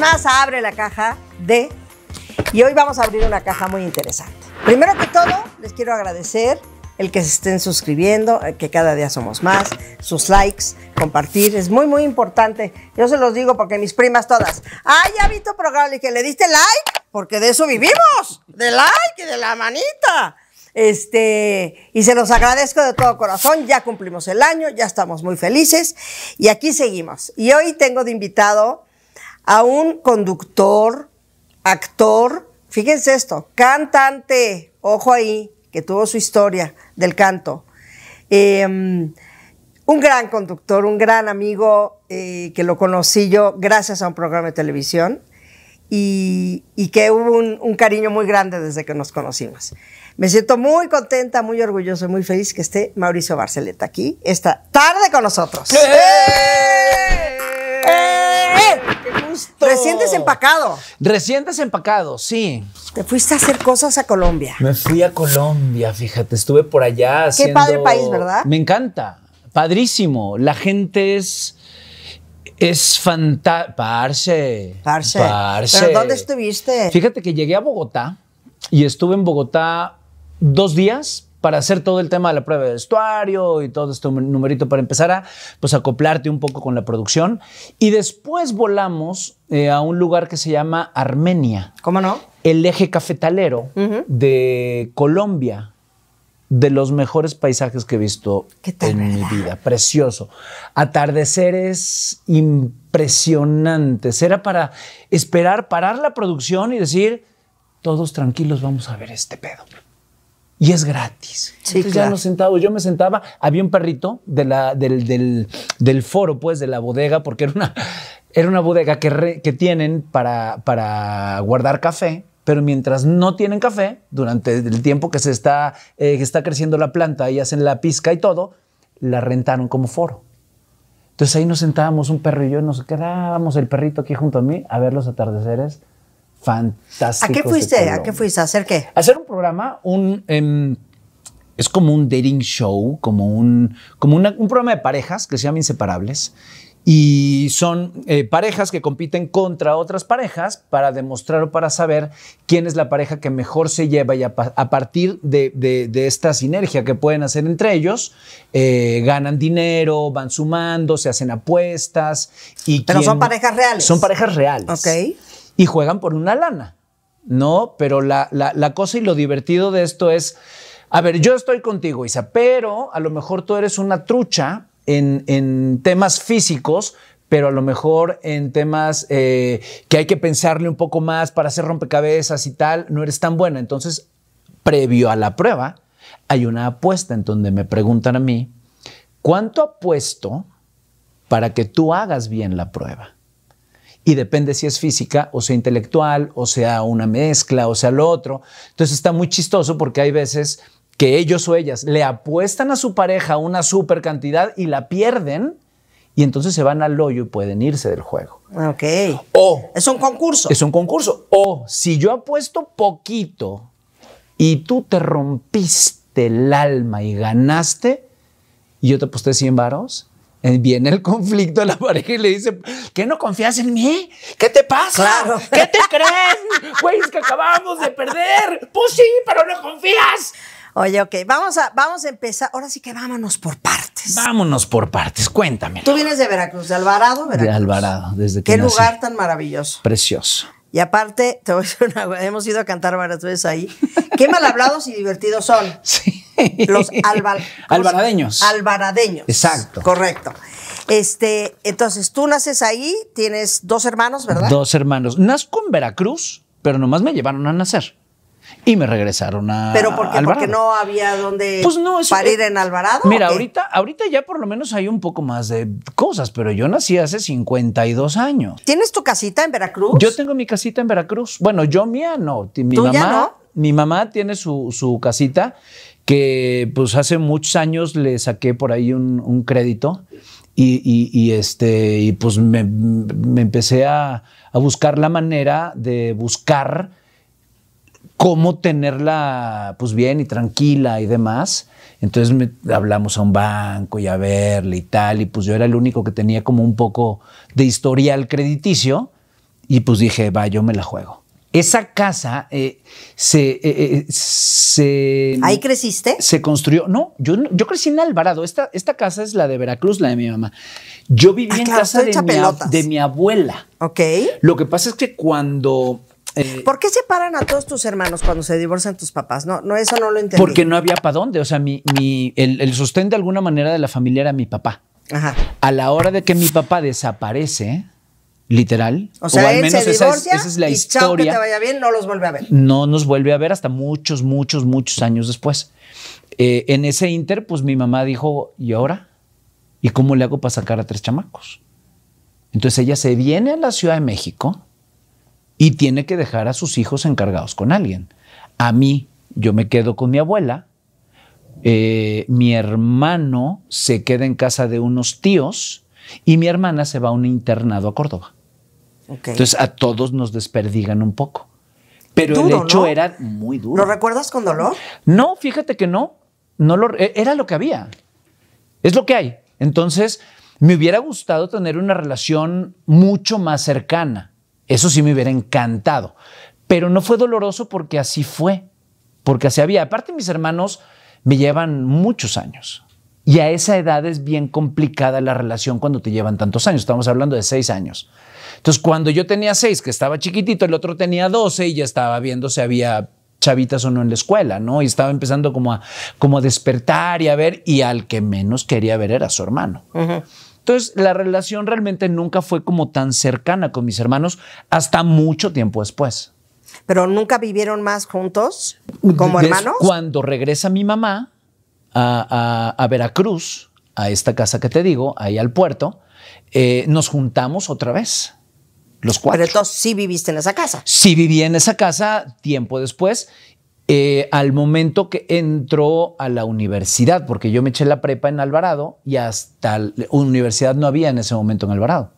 más, abre la caja de... Y hoy vamos a abrir una caja muy interesante. Primero que todo, les quiero agradecer el que se estén suscribiendo, eh, que cada día somos más, sus likes, compartir, es muy, muy importante. Yo se los digo porque mis primas todas, ay ya vi tu programa y que le diste like, porque de eso vivimos, de like y de la manita. Este, y se los agradezco de todo corazón, ya cumplimos el año, ya estamos muy felices y aquí seguimos. Y hoy tengo de invitado a un conductor, actor, fíjense esto, cantante, ojo ahí, que tuvo su historia del canto. Em, un gran conductor, un gran amigo eh, que lo conocí yo gracias a un programa de televisión y, que hubo un, cariño muy grande desde que nos conocimos. Me siento muy contenta, muy orgullosa, muy feliz que esté Mauricio Barceleta aquí esta tarde con nosotros. ¡Eh! Recién desempacado. Recién desempacado, sí. Te fuiste a hacer cosas a Colombia. Me fui a Colombia, fíjate, estuve por allá. Qué padre país, ¿verdad? Me encanta, padrísimo. La gente es... Es fantástico. Parce, parce. Parce. ¿Pero dónde estuviste? Fíjate que llegué a Bogotá y estuve en Bogotá dos días para hacer todo el tema de la prueba de vestuario y todo este numerito para empezar a pues, acoplarte un poco con la producción. Y después volamos eh, a un lugar que se llama Armenia. ¿Cómo no? El eje cafetalero de Colombia de los mejores paisajes que he visto en mi vida. Precioso. Atardeceres impresionantes. Era para esperar, parar la producción y decir, todos tranquilos, vamos a ver este pedo y es gratis. ya nos sentábamos. yo me sentaba, había un perrito del, foro, pues, de la bodega, porque era una, era una bodega que, tienen para, para guardar café pero mientras no tienen café, durante el tiempo que se está, eh, que está creciendo la planta y hacen la pizca y todo, la rentaron como foro. Entonces ahí nos sentábamos un perro y yo, nos quedábamos el perrito aquí junto a mí a ver los atardeceres fantástico ¿A qué fuiste? ¿A qué fuiste? ¿A hacer qué? hacer un programa, un. Em, es como un dating show, como un, como un programa de parejas que se llama Inseparables. Y son eh, parejas que compiten contra otras parejas para demostrar o para saber quién es la pareja que mejor se lleva y a, partir de, esta sinergia que pueden hacer entre ellos, eh, ganan dinero, van sumando, se hacen apuestas. Y Pero son parejas reales. Son parejas reales. Ok y juegan por una lana, ¿no? Pero la, cosa y lo divertido de esto es, a ver, yo estoy contigo, Isa, pero a lo mejor tú eres una trucha en, temas físicos, pero a lo mejor en temas eh, que hay que pensarle un poco más para hacer rompecabezas y tal, no eres tan buena. Entonces, previo a la prueba, hay una apuesta en donde me preguntan a mí, ¿cuánto apuesto para que tú hagas bien la prueba? y depende si es física o sea intelectual o sea una mezcla o sea lo otro. Entonces está muy chistoso porque hay veces que ellos o ellas le apuestan a su pareja una super cantidad y la pierden y entonces se van al hoyo y pueden irse del juego. Ok. O es un concurso. Es un concurso. O si yo apuesto poquito y tú te rompiste el alma y ganaste y yo te aposté 100 varos, eh, viene el conflicto de la pareja y le dice, ¿qué no confías en mí? ¿Qué te pasa? Claro. ¿Qué te crees? Güey, es que acabamos de perder. Pues sí, pero no confías. Oye, ok, vamos a, vamos a empezar. Ahora sí que vámonos por partes. Vámonos por partes, cuéntame. Tú vienes de Veracruz, de Alvarado, Veracruz. De Alvarado, desde que Qué lugar tan maravilloso. Precioso. Y aparte, hemos ido a cantar varias veces ahí. Qué mal hablados y divertidos son. Sí. Los albaradeños alvaradeños. Alvaradeños. Exacto. Correcto. Este, entonces, tú naces ahí, tienes dos hermanos, ¿verdad? Dos hermanos. Nazco en Veracruz, pero nomás me llevaron a nacer. Y me regresaron a ¿Pero por qué? ¿Porque no había donde pues no, parir eh, en Alvarado? Mira, ahorita, ahorita ya por lo menos hay un poco más de cosas, pero yo nací hace 52 años. ¿Tienes tu casita en Veracruz? Yo tengo mi casita en Veracruz. Bueno, yo mía no. Mi mamá, Mi mamá tiene su, su casita que pues hace muchos años le saqué por ahí un, crédito y, este, pues me, empecé a, buscar la manera de buscar cómo tenerla pues bien y tranquila y demás. Entonces hablamos a un banco y a verle y tal, y pues yo era el único que tenía como un poco de historial crediticio y pues dije, va, yo me la juego. Esa casa eh, se, eh, eh, se, ¿Ahí creciste? Se construyó. No, yo, crecí en Alvarado. Esta, casa es la de Veracruz, la de mi mamá. Yo viví ah, en casa de mi, abuela. Ok. Lo que pasa es que cuando. ¿Por qué separan a todos tus hermanos cuando se divorcian tus papás? No, eso no lo entendí. Porque no había para dónde. O sea, mi, el, el sostén de alguna manera de la familia era mi papá. Ajá. A la hora de que mi papá desaparece literal. O sea, al se es, la historia. que te vaya bien, no los vuelve a ver. No nos vuelve a ver hasta muchos, muchos, muchos años después. Eh, en ese inter, pues mi mamá dijo, ¿y ahora? ¿Y cómo le hago para sacar a tres chamacos? Entonces ella se viene a la Ciudad de México y tiene que dejar a sus hijos encargados con alguien. A mí, yo me quedo con mi abuela, eh, mi hermano se queda en casa de unos tíos y mi hermana se va a un internado a Córdoba. Entonces a todos nos desperdigan un poco. Pero de el hecho era muy duro. ¿Lo recuerdas con dolor? No, fíjate que no. no era lo que había. Es lo que hay. Entonces, me hubiera gustado tener una relación mucho más cercana. Eso sí me hubiera encantado. Pero no fue doloroso porque así fue. Porque así había. Aparte, mis hermanos me llevan muchos años. Y a esa edad es bien complicada la relación cuando te llevan tantos años. Estamos hablando de seis años. Entonces, cuando yo tenía seis, que estaba chiquitito, el otro tenía doce y ya estaba viendo si había chavitas o no en la escuela, ¿no? Y estaba empezando como a, como despertar y a ver, y al que menos quería ver era su hermano. Entonces, la relación realmente nunca fue como tan cercana con mis hermanos hasta mucho tiempo después. ¿Pero nunca vivieron más juntos como hermanos? Cuando regresa mi mamá, a, Veracruz, a esta casa que te digo, ahí al puerto, eh, nos juntamos otra vez. Los cuatro. Pero sí viviste en esa casa. Sí viví en esa casa tiempo después, eh, al momento que entró a la universidad, porque yo me eché la prepa en Alvarado y hasta la universidad no había en ese momento en Alvarado.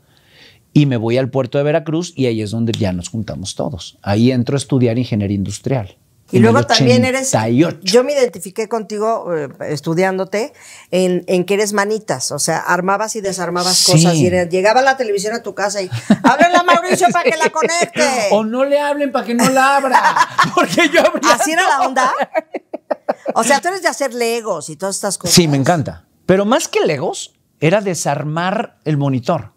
Y me voy al puerto de Veracruz y ahí es donde ya nos juntamos todos. Ahí entro a estudiar ingeniería industrial. Y luego también eres. Yo me identifiqué contigo eh, estudiándote en, que eres manitas, o sea, armabas y desarmabas cosas. Y llegaba la televisión a tu casa y háblenle a Mauricio para que la conecte. O no le hablen para que no la abra. Porque yo abría Así era la onda. O sea, tú eres de hacer legos y todas estas cosas. Sí, me encanta. Pero más que legos, era desarmar el monitor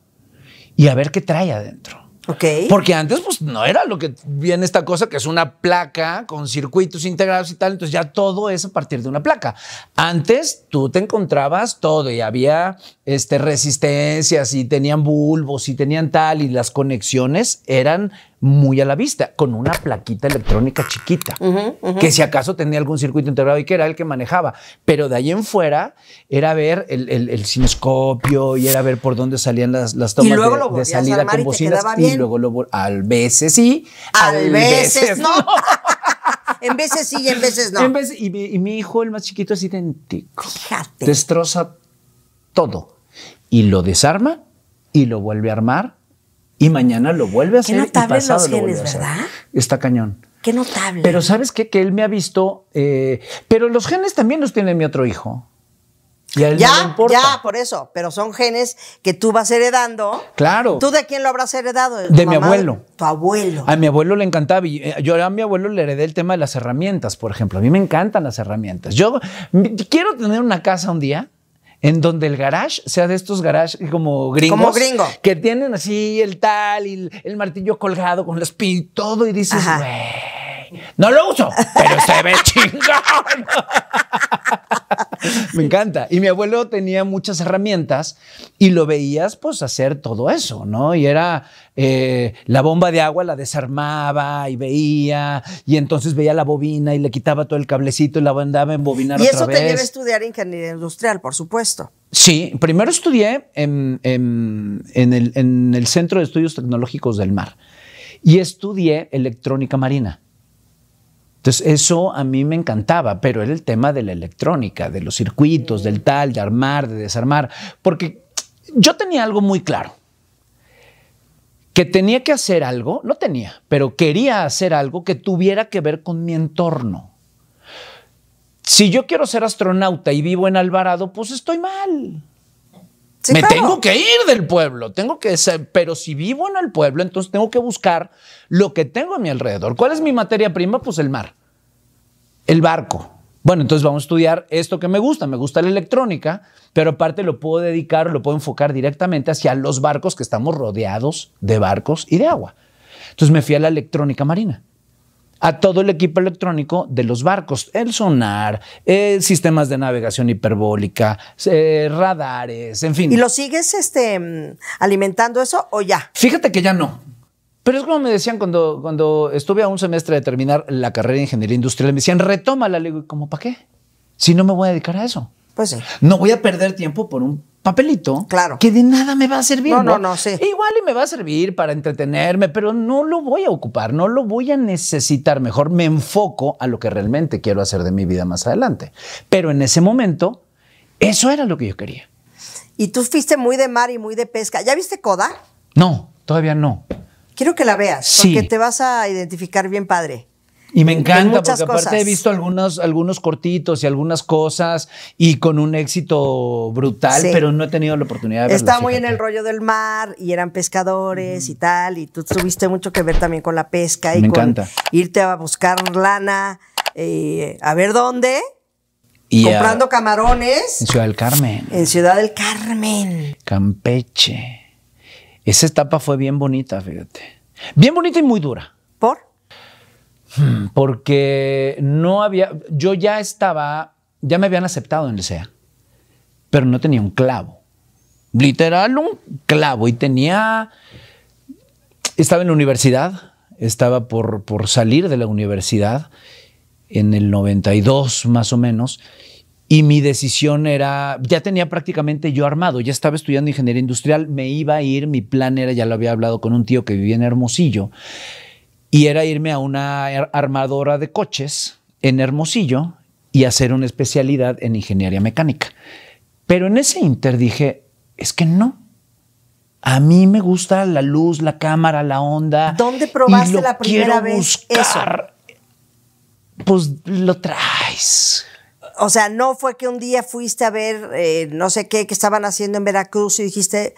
y a ver qué trae adentro. Okay. Porque antes, pues, no era lo que viene esta cosa, que es una placa con circuitos integrados y tal. Entonces, ya todo es a partir de una placa. Antes, tú te encontrabas todo y había este, resistencias y tenían bulbos y tenían tal, y las conexiones eran muy a la vista, con una plaquita electrónica chiquita, que si acaso tenía algún circuito integrado y que era el que manejaba. Pero de ahí en fuera era ver el, el, y era ver por dónde salían las, tomas de, salida con bocinas. Y, luego lo al veces sí, al, veces, no. en veces sí y en veces no. y, mi, hijo, el más chiquito, es idéntico. Destroza todo. Y lo desarma y lo vuelve a armar y mañana lo vuelve a hacer y pasado los genes, ¿verdad? Está cañón. Qué notable. Pero sabes qué? que él me ha visto, eh, pero los genes también los tiene mi otro hijo. Y a él ya, ya, por eso. Pero son genes que tú vas heredando. Claro. ¿Tú de quién lo habrás heredado? De, mi abuelo. Tu abuelo. A mi abuelo le encantaba. Eh, yo a mi abuelo le heredé el tema de las herramientas, por ejemplo. A mí me encantan las herramientas. Yo quiero tener una casa un día en donde el garage sea de estos garages como gringos. Como gringo. Que tienen así el tal y el, martillo colgado con las pin y todo y dices, no lo uso, pero se ve chingón. Me encanta. Y mi abuelo tenía muchas herramientas y lo veías pues hacer todo eso, ¿no? Y era eh, la bomba de agua la desarmaba y veía y entonces veía la bobina y le quitaba todo el cablecito y la mandaba en embobinar otra vez. Y eso te lleva a estudiar ingeniería industrial, por supuesto. Sí, primero estudié en, el, en el Centro de Estudios Tecnológicos del Mar y estudié electrónica marina. Entonces, eso a mí me encantaba, pero era el tema de la electrónica, de los circuitos, del tal, de armar, de desarmar, porque yo tenía algo muy claro, que tenía que hacer algo, no tenía, pero quería hacer algo que tuviera que ver con mi entorno. Si yo quiero ser astronauta y vivo en Alvarado, pues estoy mal me tengo que ir del pueblo, tengo que ser, pero si vivo en el pueblo, entonces tengo que buscar lo que tengo a mi alrededor. ¿Cuál es mi materia prima? Pues el mar, el barco. Bueno, entonces vamos a estudiar esto que me gusta, me gusta la electrónica, pero aparte lo puedo dedicar, lo puedo enfocar directamente hacia los barcos que estamos rodeados de barcos y de agua. Entonces me fui a la electrónica marina a todo el equipo electrónico de los barcos, el sonar, eh, sistemas de navegación hiperbólica, eh, radares, en fin. ¿Y lo sigues este, mm, alimentando eso o ya? Fíjate que ya no. Pero es como me decían cuando, cuando estuve a un semestre de terminar la carrera de ingeniería industrial, me decían, retómala. Le digo, para qué? Si no me voy a dedicar a eso. Pues sí. No voy a perder tiempo por un papelito que de nada me va a servir. No, no, no, Igual y me va a servir para entretenerme, pero no lo voy a ocupar, no lo voy a necesitar. Mejor me enfoco a lo que realmente quiero hacer de mi vida más adelante. Pero en ese momento, eso era lo que yo quería. Y tú fuiste muy de mar y muy de pesca. ¿Ya viste Coda? No, todavía no. Quiero que la veas, porque te vas a identificar bien padre. Y me encanta, porque aparte he visto algunos, algunos cortitos y algunas cosas y con un éxito brutal, pero no he tenido la oportunidad de verlo. Estaba muy en el rollo del mar y eran pescadores y tal, y tú tuviste mucho que ver también con la pesca y encanta. con irte a buscar lana, eh, a ver dónde. comprando camarones. En Ciudad del Carmen. En Ciudad del Carmen. Campeche. Esa etapa fue bien bonita, fíjate. Bien bonita y muy dura. ¿Por? Hmm, porque no había, yo ya estaba, ya me habían aceptado en el SEA, pero no tenía un clavo. Literal, un clavo. Y tenía, estaba en la universidad, estaba por, por salir de la universidad en el 92 más o menos. Y mi decisión era, ya tenía prácticamente yo armado, ya estaba estudiando ingeniería industrial, me iba a ir, mi plan era, ya lo había hablado con un tío que vivía en Hermosillo, y era irme a una armadora de coches en Hermosillo y hacer una especialidad en ingeniería mecánica. Pero en ese inter dije, es que no. A mí me gusta la luz, la cámara, la onda. ¿Dónde probaste la primera vez eso? Pues lo traes o sea, no fue que un día fuiste a ver eh, no sé qué que estaban haciendo en Veracruz y dijiste,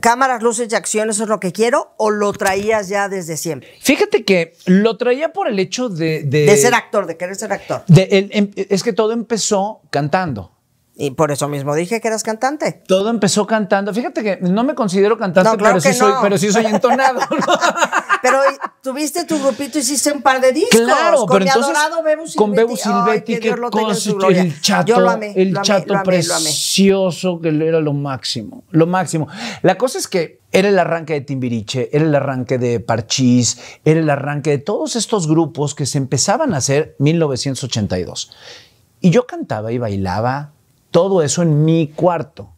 cámaras, luces y acción, eso es lo que quiero, o lo traías ya desde siempre? Fíjate que lo traía por el hecho de... De, ser actor, de querer ser actor. Em, es que todo empezó cantando. Y por eso mismo dije que eras cantante. Todo empezó cantando. Fíjate que no me considero cantante, claro sí soy, pero sí soy entonado. Pero tuviste tu grupito, hiciste un par de discos. Claro, con pero mi entonces, adorado Con Bebu Silvetti, que, el chato, el chato precioso, que era lo máximo, lo máximo. La cosa es que era el arranque de Timbiriche, era el arranque de Parchís, era el arranque de todos estos grupos que se empezaban a hacer 1982. Y yo cantaba y bailaba todo eso en mi cuarto.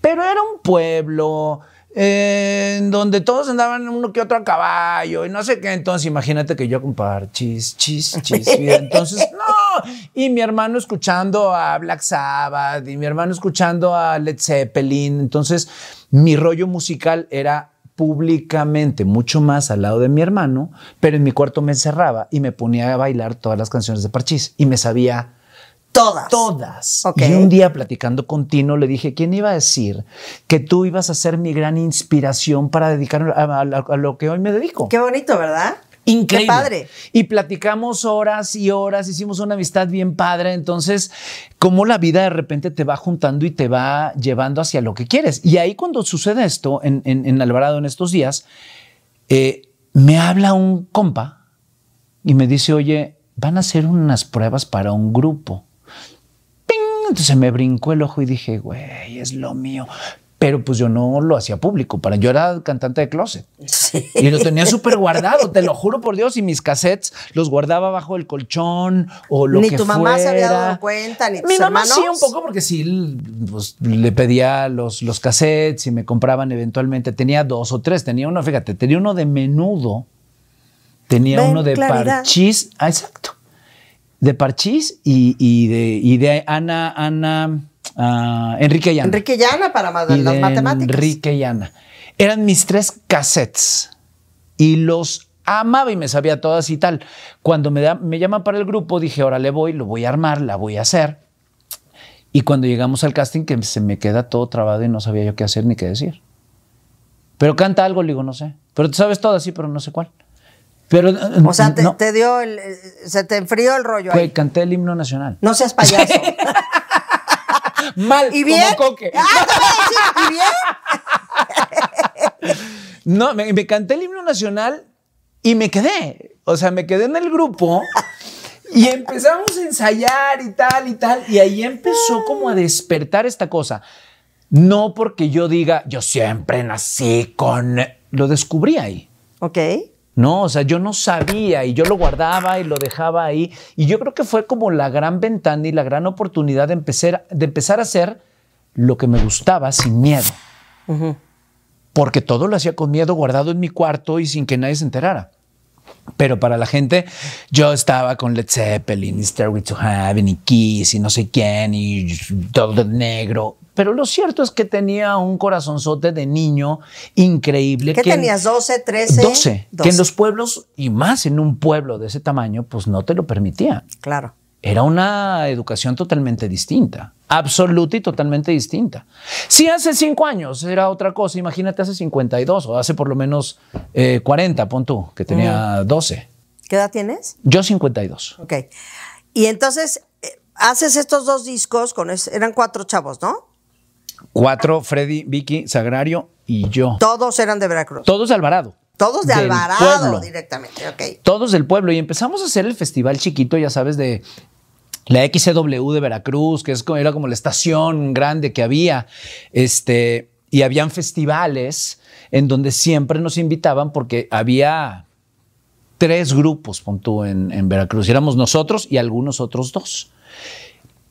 Pero era un pueblo, en donde todos andaban uno que otro a caballo y no sé qué. Entonces, imagínate que yo con parchis, chis, chis. entonces, no. Y mi hermano escuchando a Black Sabbath y mi hermano escuchando a Led Zeppelin. Entonces, mi rollo musical era públicamente mucho más al lado de mi hermano, pero en mi cuarto me encerraba y me ponía a bailar todas las canciones de parchis y me sabía Todas. Todas. Y un día platicando con le dije, ¿quién iba a decir que tú ibas a ser mi gran inspiración para dedicarme a, lo que hoy me dedico? Qué bonito, ¿verdad? Increíble. Qué padre. Y platicamos horas y horas, hicimos una amistad bien padre. Entonces, como la vida de repente te va juntando y te va llevando hacia lo que quieres. Y ahí cuando sucede esto en, Alvarado en estos días, eh, me habla un compa y me dice, oye, van a hacer unas pruebas para un grupo entonces me brincó el ojo y dije, güey, es lo mío. Pero pues yo no lo hacía público. Para yo era cantante de closet. Y lo tenía súper guardado, te lo juro por Dios. Y mis cassettes los guardaba bajo el colchón o lo que fuera. Ni tu mamá se había dado cuenta, ni Mi mamá sí, un poco, porque sí, pues, le pedía los, los cassettes y me compraban eventualmente. Tenía dos o tres. Tenía uno, fíjate, tenía uno de menudo. Tenía uno de parchis. parchís. Ah, exacto de Parchís y, de, de Ana, Ana, ah, Enrique Llana. Enrique Llana para de las matemáticas. Enrique Llana. Eran mis tres cassettes y los amaba y me sabía todas y tal. Cuando me, me llaman para el grupo, dije, ahora le voy, lo voy a armar, la voy a hacer. Y cuando llegamos al casting, que se me queda todo trabado y no sabía yo qué hacer ni qué decir. Pero canta algo, le digo, no sé. Pero tú sabes todo así, pero no sé cuál. Pero, eh, o sea, te, dio el, eh, se te enfrió el rollo. Pues, canté el himno nacional. No seas payaso. Mal, ¿Y bien? como coque. Ah, ¿Y bien? no, me, me canté el himno nacional y me quedé. O sea, me quedé en el grupo. Y empezamos a ensayar y tal y tal. Y ahí empezó como a despertar esta cosa. No porque yo diga, yo siempre nací con... Lo descubrí ahí. Ok. No, o sea, yo no sabía y yo lo guardaba y lo dejaba ahí. Y yo creo que fue como la gran ventana y la gran oportunidad de, empezar, de empezar a hacer lo que me gustaba sin miedo. Porque todo lo hacía con miedo guardado en mi cuarto y sin que nadie se enterara. Pero para la gente, yo estaba con Led Zeppelin, Stairway to Heaven y Kiss y no sé quién y todo el negro. Pero lo cierto es que tenía un corazonzote de niño increíble. ¿Qué que tenías? ¿12, 13? 12, Que en los pueblos, y más en un pueblo de ese tamaño, pues no te lo permitía. Claro. Era una educación totalmente distinta absoluta y totalmente distinta. Si hace cinco años era otra cosa, imagínate hace 52 o hace por lo menos 40, eh, pon tú, que tenía 12. ¿Qué edad tienes? Yo 52. Ok. Y entonces, eh, haces estos dos discos, con eran cuatro chavos, ¿no? Cuatro, Freddy, Vicky, Sagrario y yo. Todos eran de Veracruz. Todos de Alvarado. Todos de Alvarado directamente, ok. Todos del pueblo. Y empezamos a hacer el festival chiquito, ya sabes, de la XW de Veracruz, que era como la estación grande que había, este, y habían festivales en donde siempre nos invitaban porque había tres grupos, en, en, Veracruz. Éramos nosotros y algunos otros dos.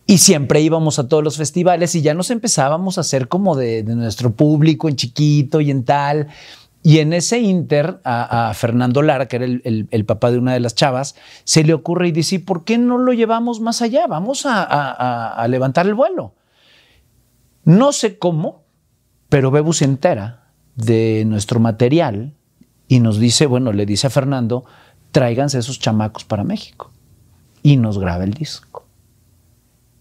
Y siempre íbamos a todos los festivales y ya nos empezábamos a hacer como de, de nuestro público en chiquito y en tal. Y en ese inter, a, Fernando Lara, que era el, papá de una de las chavas, se le ocurre y dice, ¿por qué no lo llevamos más allá? Vamos a, a levantar el vuelo. No sé cómo, pero Bebu se entera de nuestro material y nos dice, bueno, le dice a Fernando, tráiganse esos chamacos para México. Y nos graba el disco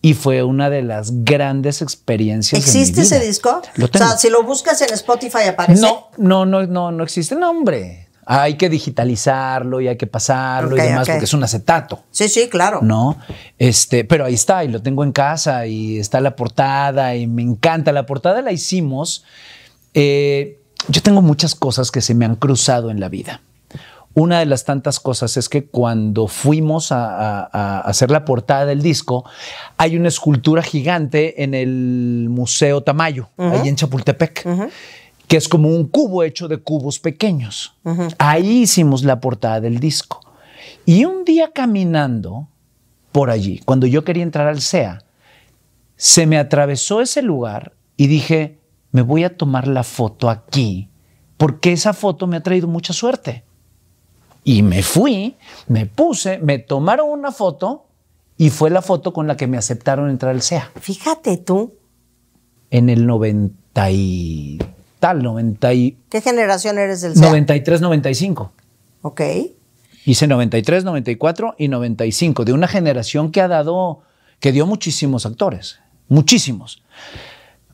y fue una de las grandes experiencias. ¿Existe ese disco? O sea, si lo buscas en Spotify aparece. No, no, no, no, no existe nombre. Hay que digitalizarlo y hay que pasarlo y demás, porque es un acetato. Sí, sí, claro. No, este, pero ahí está, y lo tengo en casa, y está la portada, y me encanta. La portada la hicimos. Eh, yo tengo muchas cosas que se me han cruzado en la vida. Una de las tantas cosas es que cuando fuimos a, hacer la portada del disco, hay una escultura gigante en el Museo Tamayo, ahí en Chapultepec. que es como un cubo hecho de cubos pequeños. Ahí hicimos la portada del disco. Y un día caminando por allí, cuando yo quería entrar al SEA, se me atravesó ese lugar y dije, me voy a tomar la foto aquí, porque esa foto me ha traído mucha suerte. Y me fui, me puse, me tomaron una foto y fue la foto con la que me aceptaron entrar al SEA. Fíjate tú. En el 90 y tal, noventa y... ¿Qué generación eres del SEA? 93, 95. Ok. Hice 93, 94 y 95, de una generación que ha dado, que dio muchísimos actores, muchísimos.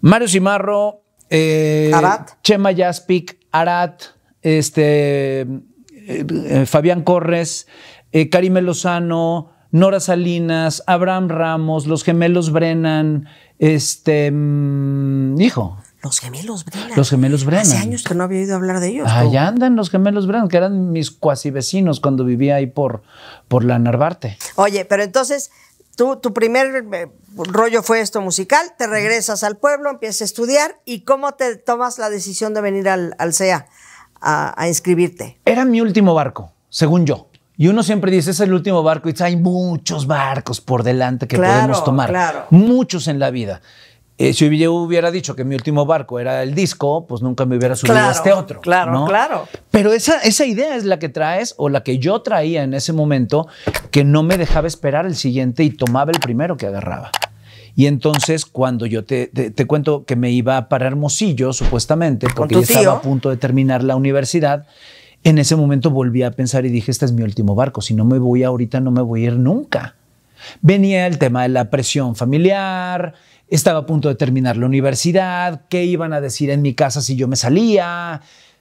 Mario Cimarro, eh, Arat. Chema Yaspic, Arat, este... Eh, eh, Fabián Corres, eh, Karime Lozano, Nora Salinas, Abraham Ramos, los gemelos Brennan, este, mm, hijo. Los gemelos Brennan. Los gemelos Brennan. Hace años que no había oído hablar de ellos. Allá andan los gemelos Brennan, que eran mis cuasi vecinos cuando vivía ahí por, por la Narvarte. Oye, pero entonces, tú, tu primer eh, rollo fue esto musical, te regresas al pueblo, empiezas a estudiar, ¿y cómo te tomas la decisión de venir al, al CEA? a, inscribirte? Era mi último barco, según yo. Y uno siempre dice, es el último barco y hay muchos barcos por delante que podemos tomar. Muchos en la vida. Eh, si yo hubiera dicho que mi último barco era el disco, pues nunca me hubiera subido a este otro. Claro, claro. Pero esa idea es la que traes o la que yo traía en ese momento que no me dejaba esperar el siguiente y tomaba el primero que agarraba. Y entonces cuando yo te, cuento que me iba para Hermosillo, supuestamente, porque estaba a punto de terminar la universidad, en ese momento volví a pensar y dije, este es mi último barco, si no me voy ahorita no me voy a ir nunca. Venía el tema de la presión familiar, estaba a punto de terminar la universidad, qué iban a decir en mi casa si yo me salía,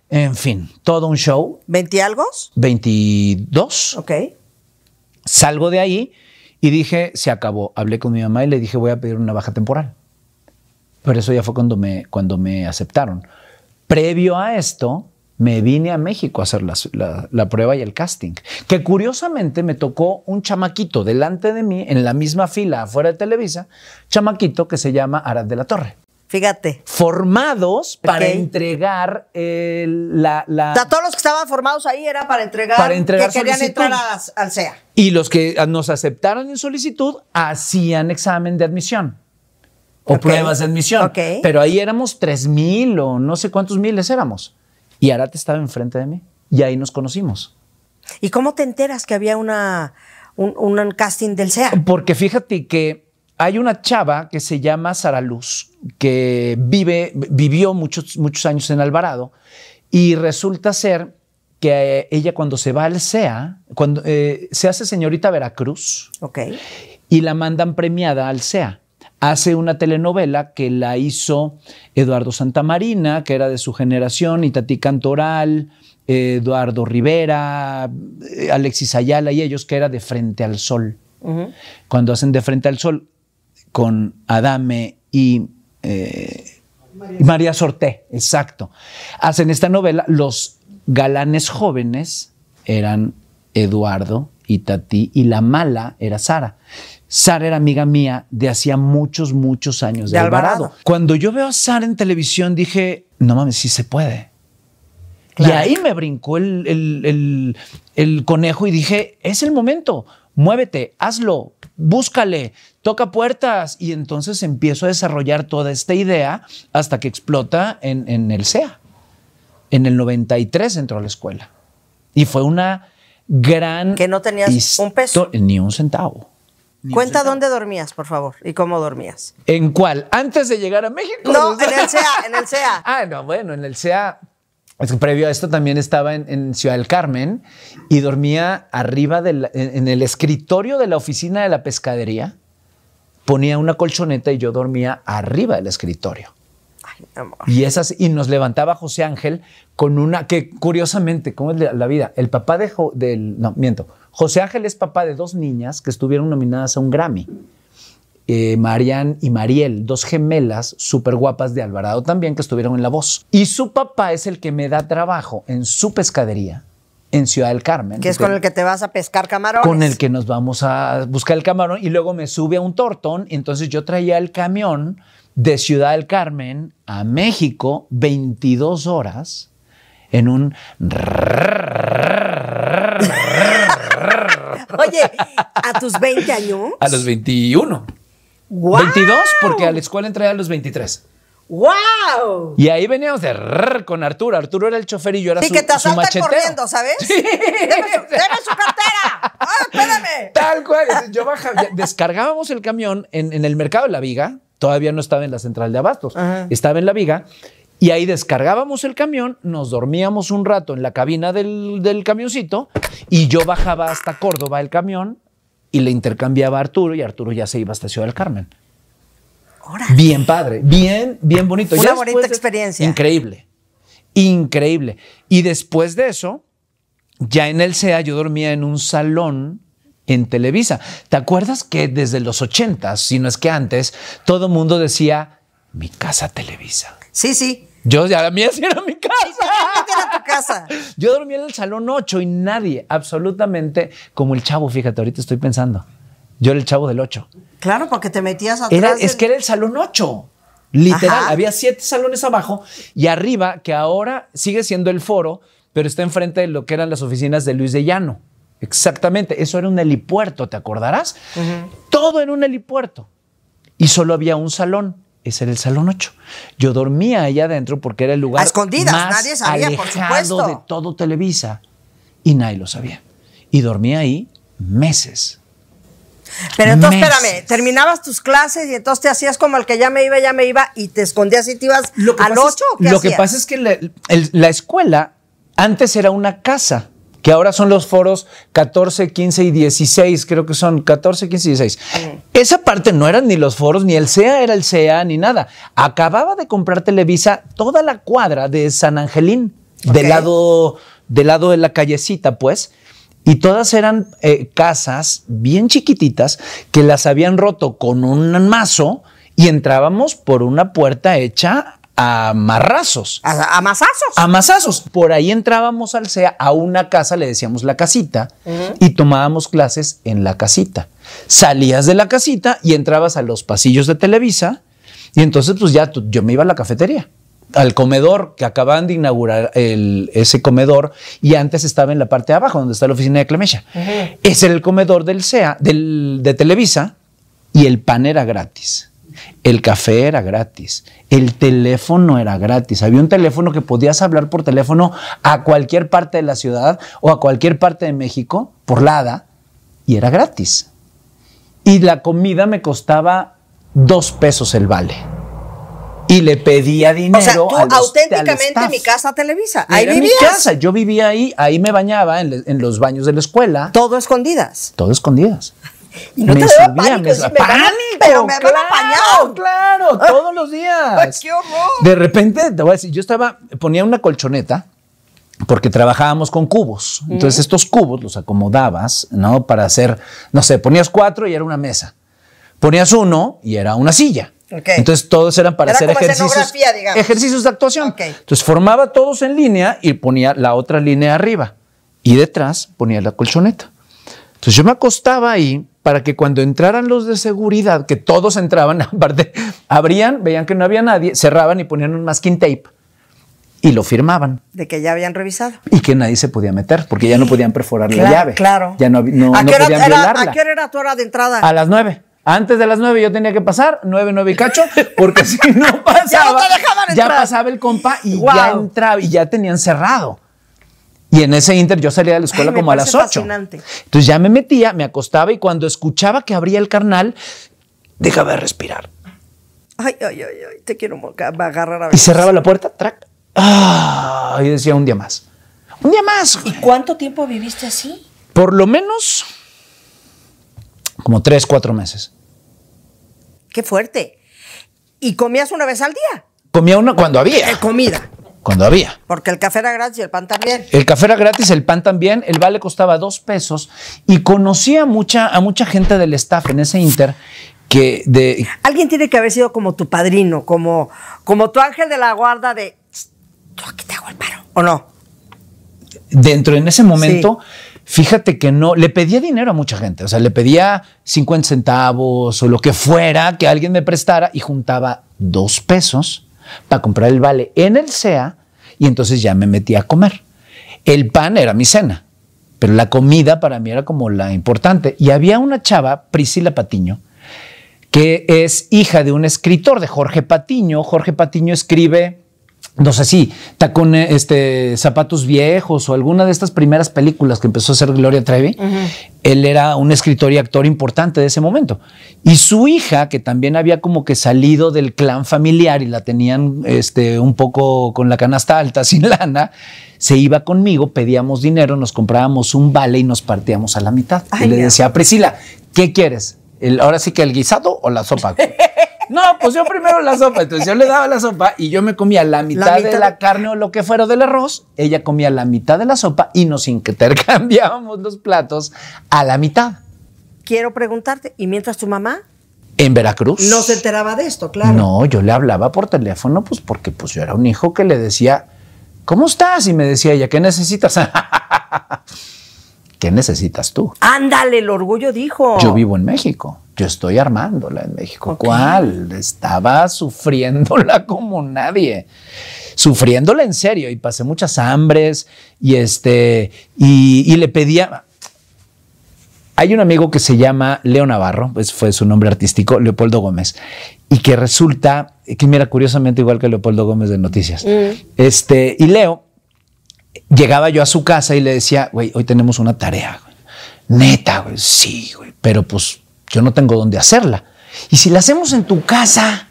en fin, todo un show. ¿20 algo? 22. Ok. Salgo de ahí y dije, se acabó. Hablé con mi mamá y le dije, voy a pedir una baja temporal. Pero eso ya fue cuando me, cuando me aceptaron. Previo a esto, me vine a México a hacer la, la, prueba y el casting. Que curiosamente me tocó un chamaquito delante de mí, en la misma fila afuera de Televisa, chamaquito que se llama Arad de la Torre. Fíjate. Formados para entregar eh, la, O todos los que estaban formados ahí era para entregar, para entregar querían entrar al Sea. Y los que ah, nos aceptaron en solicitud hacían examen de admisión o pruebas de admisión. Pero ahí éramos tres mil o no sé cuántos miles éramos. Y Arate estaba enfrente de mí y ahí nos conocimos. ¿Y cómo te enteras que había una, un, casting del Sea? Porque fíjate que hay una chava que se llama Sara Luz, que vive, vivió muchos, muchos años en Alvarado y resulta ser que eh, ella cuando se va al SEA, cuando, eh, se hace señorita Veracruz y la mandan premiada al SEA. Hace una telenovela que la hizo Eduardo Santamarina, que era de su generación, y Tati Cantoral, Eduardo Rivera, eh, Alexis Ayala y ellos, que era de Frente al Sol. Cuando hacen de Frente al Sol, con Adame y, eh, María. Sorté, exacto. Hacen esta novela, los galanes jóvenes eran Eduardo y Tati, y la mala era Sara. Sara era amiga mía de hacía muchos, muchos años de, Alvarado. Cuando yo veo a Sara en televisión dije, no mames, sí se puede. Y ahí me brincó el, el, conejo y dije, es el momento, muévete, hazlo, búscale, toca puertas. Y entonces empiezo a desarrollar toda esta idea hasta que explota en, el SEA. En el 93 entró a la escuela. Y fue una gran... Que no tenías un peso. Ni un centavo. Cuenta dónde dormías, por favor, y cómo dormías. ¿En cuál? ¿Antes de llegar a México? No, en el Sea, en el Sea. ah, no, bueno, en el Sea. Es previo a esto también estaba en, Ciudad del Carmen y dormía arriba del, en, el escritorio de la oficina de la pescadería ponía una colchoneta y yo dormía arriba del escritorio. Y esas y nos levantaba José Ángel con una que curiosamente, ¿cómo es la, vida? El papá de del no, miento. José Ángel es papá de dos niñas que estuvieron nominadas a un Grammy. Eh, Marian y Mariel, dos gemelas súper guapas de Alvarado también que estuvieron en La Voz. Y su papá es el que me da trabajo en su pescadería en Ciudad del Carmen. Que es con el que te vas a pescar camarones. Con el que nos vamos a buscar el camarón y luego me sube a un tortón. Entonces yo traía el camión de Ciudad del Carmen a México 22 horas en un... Oye, ¿a tus 20 años? A los 21. 22 porque a la escuela entré a los 23. ¡Wow! Y ahí veníamos de con Arturo. Arturo era el chofer y yo era su, que te su corriendo, ¿sabes? Sí. ¡Deme su, cartera! ¡Ah, espérame! Tal cual. descargábamos el camión en, en, el mercado de La Viga. Todavía no estaba en la central de abastos. Estaba en La Viga. Y ahí descargábamos el camión, nos dormíamos un rato en la cabina del, del camioncito y yo bajaba hasta Córdoba el camión y le intercambiaba a Arturo y Arturo ya se iba hasta Ciudad del Carmen. Bien padre, bien, bien bonito. Una bonita experiencia. Increíble, increíble. Y después de eso, ya en el SEA yo dormía en un salón en Televisa. ¿Te acuerdas que desde los 80, si no es que antes, todo mundo decía, mi casa Televisa? Sí, sí. Yo, ya la mía era mi casa. casa. Yo dormía en el salón 8 y nadie, absolutamente, como el chavo, fíjate, ahorita estoy pensando. Yo era el chavo del 8. Claro, porque te metías atrás. Era, Es que era el salón 8. Literal, había siete salones abajo y arriba, que ahora sigue siendo el foro, pero está enfrente de lo que eran las oficinas de Luis de Llano. Exactamente, eso era un helipuerto, ¿te acordarás? Todo era un helipuerto y solo había un salón. Ese era el salón 8. Yo dormía allá adentro porque era el lugar escondidas, nadie sabía, por supuesto. de todo Televisa y nadie lo sabía. Y dormía ahí meses. Pero entonces, espérame, terminabas tus clases y entonces te hacías como el que ya me iba, ya me iba y te escondías y te ibas al 8. lo que pasa es que la, escuela antes era una casa, que ahora son los foros 14, 15 y 16, creo que son 14, 15 y 16. Mm. Esa parte no eran ni los foros, ni el CEA era el CEA, ni nada. Acababa de comprar Televisa toda la cuadra de San Angelín, del, lado, del lado de la callecita, pues y todas eran eh, casas bien chiquititas que las habían roto con un mazo y entrábamos por una puerta hecha a marrazos. A, mazazos. A Por ahí entrábamos al SEA, a una casa le decíamos la casita, y tomábamos clases en la casita. Salías de la casita y entrabas a los pasillos de Televisa, y entonces pues ya yo me iba a la cafetería al comedor que acaban de inaugurar ese comedor y antes estaba en la parte de abajo donde está la oficina de Clemesha. es Ese era el comedor del CEA, de Televisa y el pan era gratis. El café era gratis, el teléfono era gratis. Había un teléfono que podías hablar por teléfono a cualquier parte de la ciudad o a cualquier parte de México por Lada y era gratis. Y la comida me costaba dos pesos el vale y le pedía dinero. O sea, tú auténticamente en mi casa Televisa. Ahí mi casa, yo vivía ahí, ahí me bañaba en, los baños de la escuela. Todo escondidas. Todo escondidas. Y no me te subía, pánico, pánico, pero me claro, apañado. Claro, todos los días. ¡Qué horror! De repente, te voy a decir, yo estaba, ponía una colchoneta porque trabajábamos con cubos. Entonces, mm. estos cubos los acomodabas, ¿no? Para hacer, no sé, ponías cuatro y era una mesa. Ponías uno y era una silla. Entonces todos eran para hacer ejercicios, ejercicios de actuación. Entonces formaba todos en línea y ponía la otra línea arriba y detrás ponía la colchoneta. Entonces yo me acostaba ahí para que cuando entraran los de seguridad, que todos entraban, aparte, abrían, veían que no había nadie, cerraban y ponían un masking tape y lo firmaban. De que ya habían revisado. Y que nadie se podía meter, porque ya no podían perforar la llave. Claro. Ya no, podían ¿A qué hora era tu hora de entrada? A las nueve. Antes de las 9 yo tenía que pasar, nueve, 9 y cacho, porque si no pasaba, ya, no ya pasaba el compa y ya entraba y ya tenían cerrado. Y en ese inter yo salía de la escuela como a las 8. Entonces ya me metía, me acostaba y cuando escuchaba que abría el carnal, dejaba de respirar. Ay, ay, ay, te quiero agarrar a ver. Y cerraba la puerta, track. Ah, y decía un día más. Un día más. ¿Y cuánto tiempo viviste así? Por lo menos como tres, cuatro meses. Qué fuerte. ¿Y comías una vez al día? Comía una cuando había. ¿Qué eh, comida. Cuando había. Porque el café era gratis y el pan también. El café era gratis, el pan también. El vale costaba dos pesos. Y conocí a mucha, a mucha gente del staff en ese Inter que de... Alguien tiene que haber sido como tu padrino, como, como tu ángel de la guarda de... Yo aquí te hago el paro, ¿o no? Dentro en ese momento... Fíjate que no, le pedía dinero a mucha gente, o sea, le pedía 50 centavos o lo que fuera que alguien me prestara y juntaba dos pesos para comprar el vale en el SEA y entonces ya me metía a comer. El pan era mi cena, pero la comida para mí era como la importante. Y había una chava, Priscila Patiño, que es hija de un escritor, de Jorge Patiño. Jorge Patiño escribe no sé si eh, este, zapatos viejos o alguna de estas primeras películas que empezó a hacer Gloria Trevi, él era un escritor y actor importante de ese momento. Y su hija, que también había como que salido del clan familiar y la tenían este, un poco con la canasta alta, sin lana, se iba conmigo, pedíamos dinero, nos comprábamos un vale y nos partíamos a la mitad. y le decía, Priscila, ¿qué quieres? ahora sí que el guisado o la sopa. No, pues yo primero la sopa. Entonces yo le daba la sopa y yo me comía la mitad, de la carne o lo que fuera del arroz. Ella comía la mitad de la sopa y nos intercambiábamos los platos a la mitad. Quiero preguntarte, ¿y mientras tu mamá? En Veracruz. No se enteraba de esto, claro. No, yo le hablaba por teléfono, pues porque pues, yo era un hijo que le decía, ¿cómo estás? Y me decía ella, ¿qué necesitas? ¿Qué necesitas tú? Ándale, el orgullo dijo. Yo vivo en México. Yo estoy armándola en México. ¿Cuál? Estaba sufriéndola como nadie. Sufriéndola en serio. Y pasé muchas hambres. Y este. Y, le pedía. Hay un amigo que se llama Leo Navarro, pues fue su nombre artístico, Leopoldo Gómez, y que resulta que, mira, curiosamente, igual que Leopoldo Gómez de Noticias. Mm. Este, y Leo llegaba yo a su casa y le decía, güey, hoy tenemos una tarea. Güey. Neta, güey, sí, güey, pero pues yo no tengo dónde hacerla. Y si la hacemos en tu casa,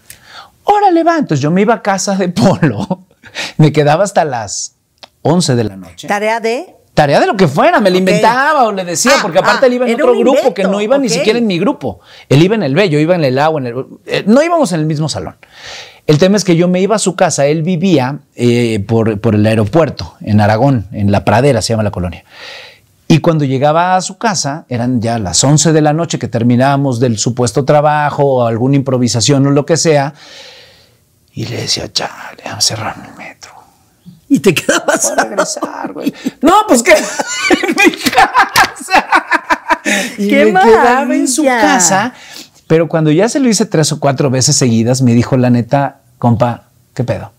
órale, va. yo me iba a casa de Polo, me quedaba hasta las 11 de la noche. Tarea de... Tarea de lo que fuera, me la inventaba o le decía, ah, porque aparte él iba en ah, otro grupo que no iba ni siquiera en mi grupo. Él iba en el B, yo iba en el A o en el... Eh, no íbamos en el mismo salón. El tema es que yo me iba a su casa, él vivía eh, por, el aeropuerto, en Aragón, en La Pradera, se llama la colonia. Y cuando llegaba a su casa, eran ya las 11 de la noche que terminábamos del supuesto trabajo o alguna improvisación o lo que sea, y le decía, chale, a cerrar el metro. Y te quedabas. a regresar, güey. no, pues que en mi casa. Y me quedaba en su casa pero cuando ya se lo hice tres o cuatro veces seguidas, me dijo la neta, compa, ¿qué pedo?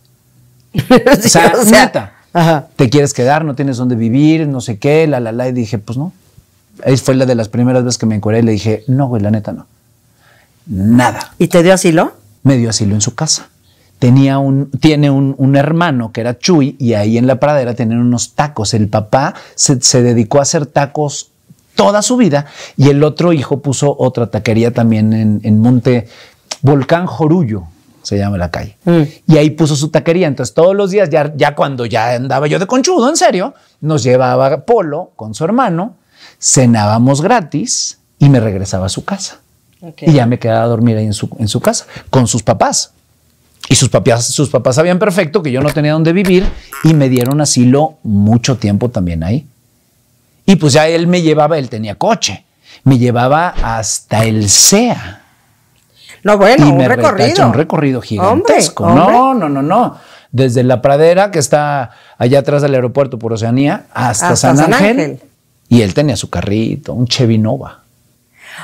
o, sea, neta, te quieres quedar, no tienes dónde vivir, no sé qué, la, la, la. Y dije, pues no. Ahí fue la de las primeras veces que me encueré y le dije, no, güey, la neta no. Nada. ¿Y te dio asilo? Me dio asilo en su casa. Tenía un, tiene un, hermano que era Chuy y ahí en la pradera tenían unos tacos. El papá se, se dedicó a hacer tacos toda su vida. Y el otro hijo puso otra taquería también en, Monte Volcán Jorullo, se llama la calle. Mm. Y ahí puso su taquería. Entonces todos los días, ya, ya cuando ya andaba yo de conchudo, en serio, nos llevaba Polo con su hermano, cenábamos gratis y me regresaba a su casa. Y ya me quedaba a dormir ahí en su, en su casa, con sus papás. Y sus papás, sus papás sabían perfecto que yo no tenía dónde vivir y me dieron asilo mucho tiempo también ahí. Y pues ya él me llevaba, él tenía coche, me llevaba hasta el SEA. No, bueno, y un me recorrido. Un recorrido gigantesco. No, no, no, no. Desde la pradera que está allá atrás del aeropuerto por Oceanía hasta, San, Ángel, Y él tenía su carrito, un Nova.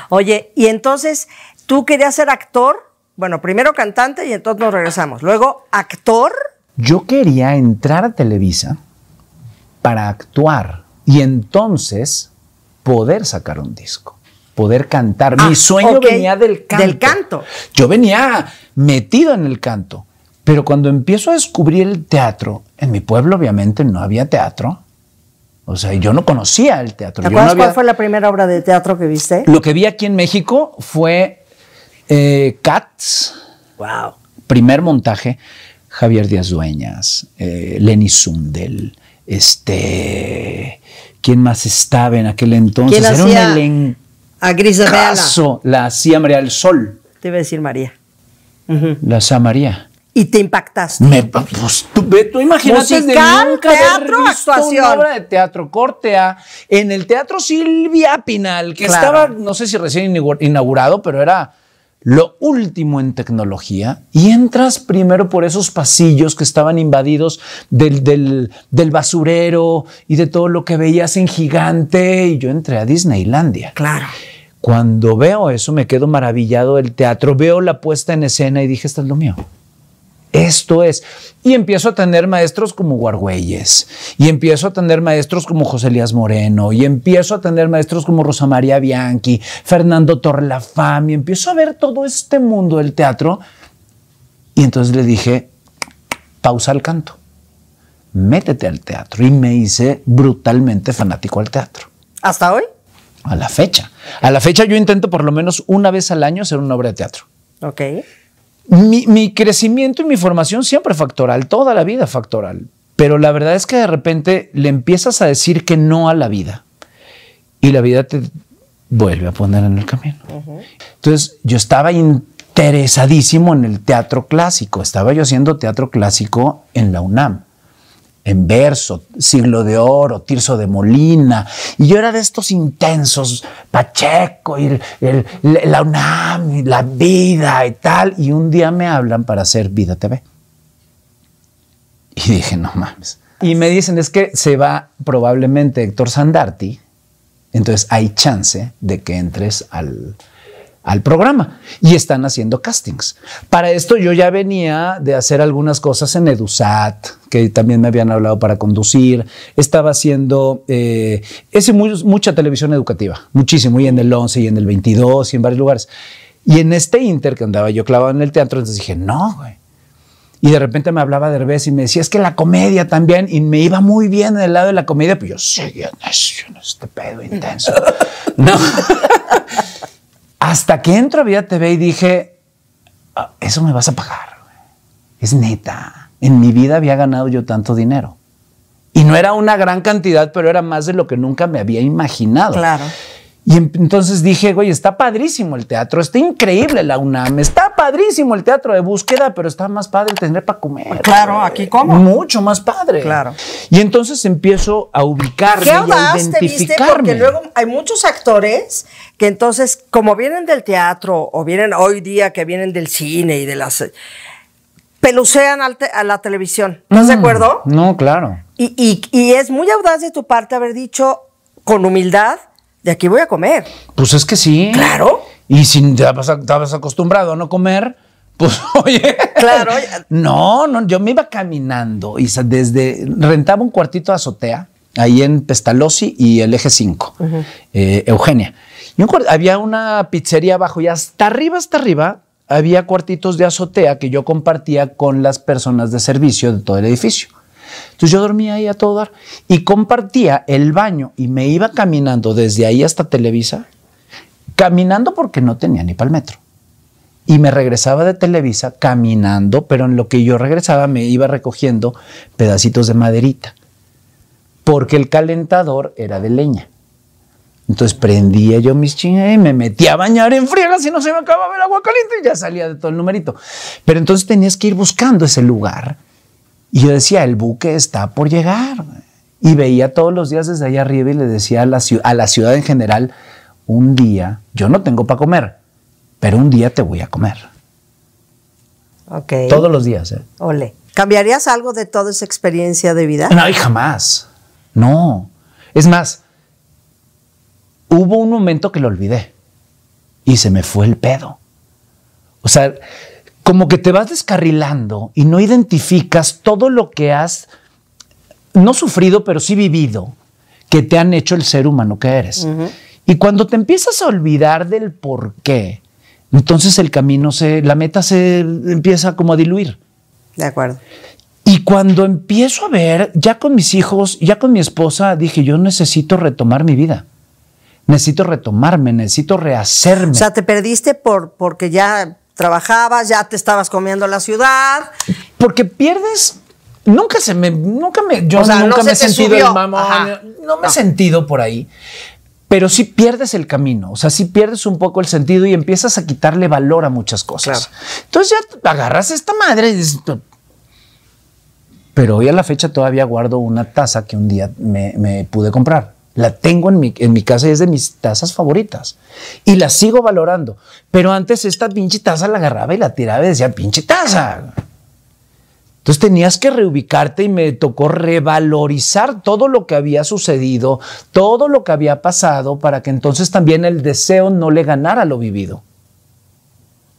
Oye, y entonces, ¿tú querías ser actor? Bueno, primero cantante y entonces nos regresamos. Luego, actor. Yo quería entrar a Televisa para actuar y entonces poder sacar un disco, poder cantar. Mi ah, sueño venía del canto. del canto. Yo venía metido en el canto. Pero cuando empiezo a descubrir el teatro, en mi pueblo obviamente no había teatro. O sea, yo no conocía el teatro. ¿Te cuál fue la primera obra de teatro que viste? Lo que vi aquí en México fue eh, Cats. Wow. Primer montaje, Javier Díaz Dueñas, eh, Lenny Sundel, este, ¿quién más estaba en aquel entonces? ¿Quién Era hacía un Griselda? la hacía María del Sol. Te iba a decir María. La hacía María. Y te impactaste. Me, pues, tú, imagínate teatro, actuación. Una de teatro cortea en el Teatro Silvia Pinal, que estaba, no sé si recién inaugurado, pero era lo último en tecnología y entras primero por esos pasillos que estaban invadidos del, del, basurero y de todo lo que veías en gigante y yo entré a Disneylandia. Claro. Cuando veo eso me quedo maravillado del teatro, veo la puesta en escena y dije, esto es lo mío. Esto es. Y empiezo a tener maestros como Guargüelles, y empiezo a tener maestros como José Elías Moreno, y empiezo a tener maestros como Rosa María Bianchi, Fernando Torlafam, y empiezo a ver todo este mundo del teatro. Y entonces le dije, pausa al canto, métete al teatro. Y me hice brutalmente fanático al teatro. ¿Hasta hoy? A la fecha. A la fecha yo intento por lo menos una vez al año hacer una obra de teatro. Ok mi, crecimiento y mi formación siempre factoral, toda la vida factoral. Pero la verdad es que de repente le empiezas a decir que no a la vida. Y la vida te vuelve a poner en el camino. Entonces, yo estaba interesadísimo en el teatro clásico. Estaba yo haciendo teatro clásico en la UNAM en verso, Siglo de Oro, Tirso de Molina, y yo era de estos intensos, Pacheco, y el, la UNAM, la vida y tal, y un día me hablan para hacer Vida TV. Y dije, no mames. Y me dicen, es que se va probablemente Héctor Sandarti, entonces hay chance de que entres al, al programa y están haciendo castings. Para esto yo ya venía de hacer algunas cosas en EduSat, que también me habían hablado para conducir, estaba haciendo eh, ese mucha televisión educativa, muchísimo, y en el 11 y en el 22 y en varios lugares. Y en este Inter que andaba yo clavado en el teatro, entonces dije, no, güey. Y de repente me hablaba de Derbez y me decía, es que la comedia también, y me iba muy bien en el lado de la comedia, pues yo seguía, en este pedo intenso. no. Hasta que entro a Vida TV y dije, ah, eso me vas a pagar. Es neta. En mi vida había ganado yo tanto dinero. Y no era una gran cantidad, pero era más de lo que nunca me había imaginado. Claro. Y em, entonces dije, güey, está padrísimo el teatro, está increíble la UNAM, está padrísimo el teatro de búsqueda, pero está más padre tener para comer. Pues claro, aquí como. Mucho más padre. Claro. Y entonces empiezo a ubicarme ¿Qué y a identificarme. viste? Porque luego hay muchos actores que entonces, como vienen del teatro o vienen hoy día que vienen del cine y de las pelucean a la televisión. No se de mm, acuerdo? No, claro. Y, y, y es muy audaz de tu parte haber dicho con humildad de aquí voy a comer. Pues es que sí. Claro. Y si estabas acostumbrado a no comer, pues oye. Claro. no, no, yo me iba caminando y desde rentaba un cuartito de azotea ahí en Pestalozzi y el eje 5, eh, Eugenia. había una pizzería abajo y hasta arriba, hasta arriba, había cuartitos de azotea que yo compartía con las personas de servicio de todo el edificio. Entonces yo dormía ahí a todo dar y compartía el baño y me iba caminando desde ahí hasta Televisa, caminando porque no tenía ni palmetro. metro. Y me regresaba de Televisa caminando, pero en lo que yo regresaba me iba recogiendo pedacitos de maderita, porque el calentador era de leña. Entonces prendía yo mis chingas y me metía a bañar en friegas y no se me acababa el agua caliente y ya salía de todo el numerito. Pero entonces tenías que ir buscando ese lugar y yo decía, el buque está por llegar. Y veía todos los días desde allá arriba y le decía a la, a la ciudad en general, un día, yo no tengo para comer, pero un día te voy a comer. Okay. Todos los días. ¿eh? Ole. ¿Cambiarías algo de toda esa experiencia de vida? No, y jamás. No. Es más, hubo un momento que lo olvidé y se me fue el pedo. O sea, como que te vas descarrilando y no identificas todo lo que has, no sufrido, pero sí vivido, que te han hecho el ser humano que eres. Y cuando te empiezas a olvidar del por qué, entonces el camino se, la meta se empieza como a diluir. De acuerdo. Y cuando empiezo a ver, ya con mis hijos, ya con mi esposa, dije, yo necesito retomar mi vida. Necesito retomarme, necesito rehacerme. O sea, te perdiste por, porque ya trabajabas, ya te estabas comiendo la ciudad. Porque pierdes. Nunca se me. Nunca me. Yo nunca me he sentido el No me he sentido por ahí. Pero sí pierdes el camino, o sea, si pierdes un poco el sentido y empiezas a quitarle valor a muchas cosas. Entonces ya agarras esta madre y dices, pero hoy a la fecha todavía guardo una taza que un día me pude comprar. La tengo en mi, casa y es de mis tazas favoritas. Y la sigo valorando. Pero antes esta pinche taza la agarraba y la tiraba y decía, pinche taza. Entonces tenías que reubicarte y me tocó revalorizar todo lo que había sucedido, todo lo que había pasado, para que entonces también el deseo no le ganara lo vivido.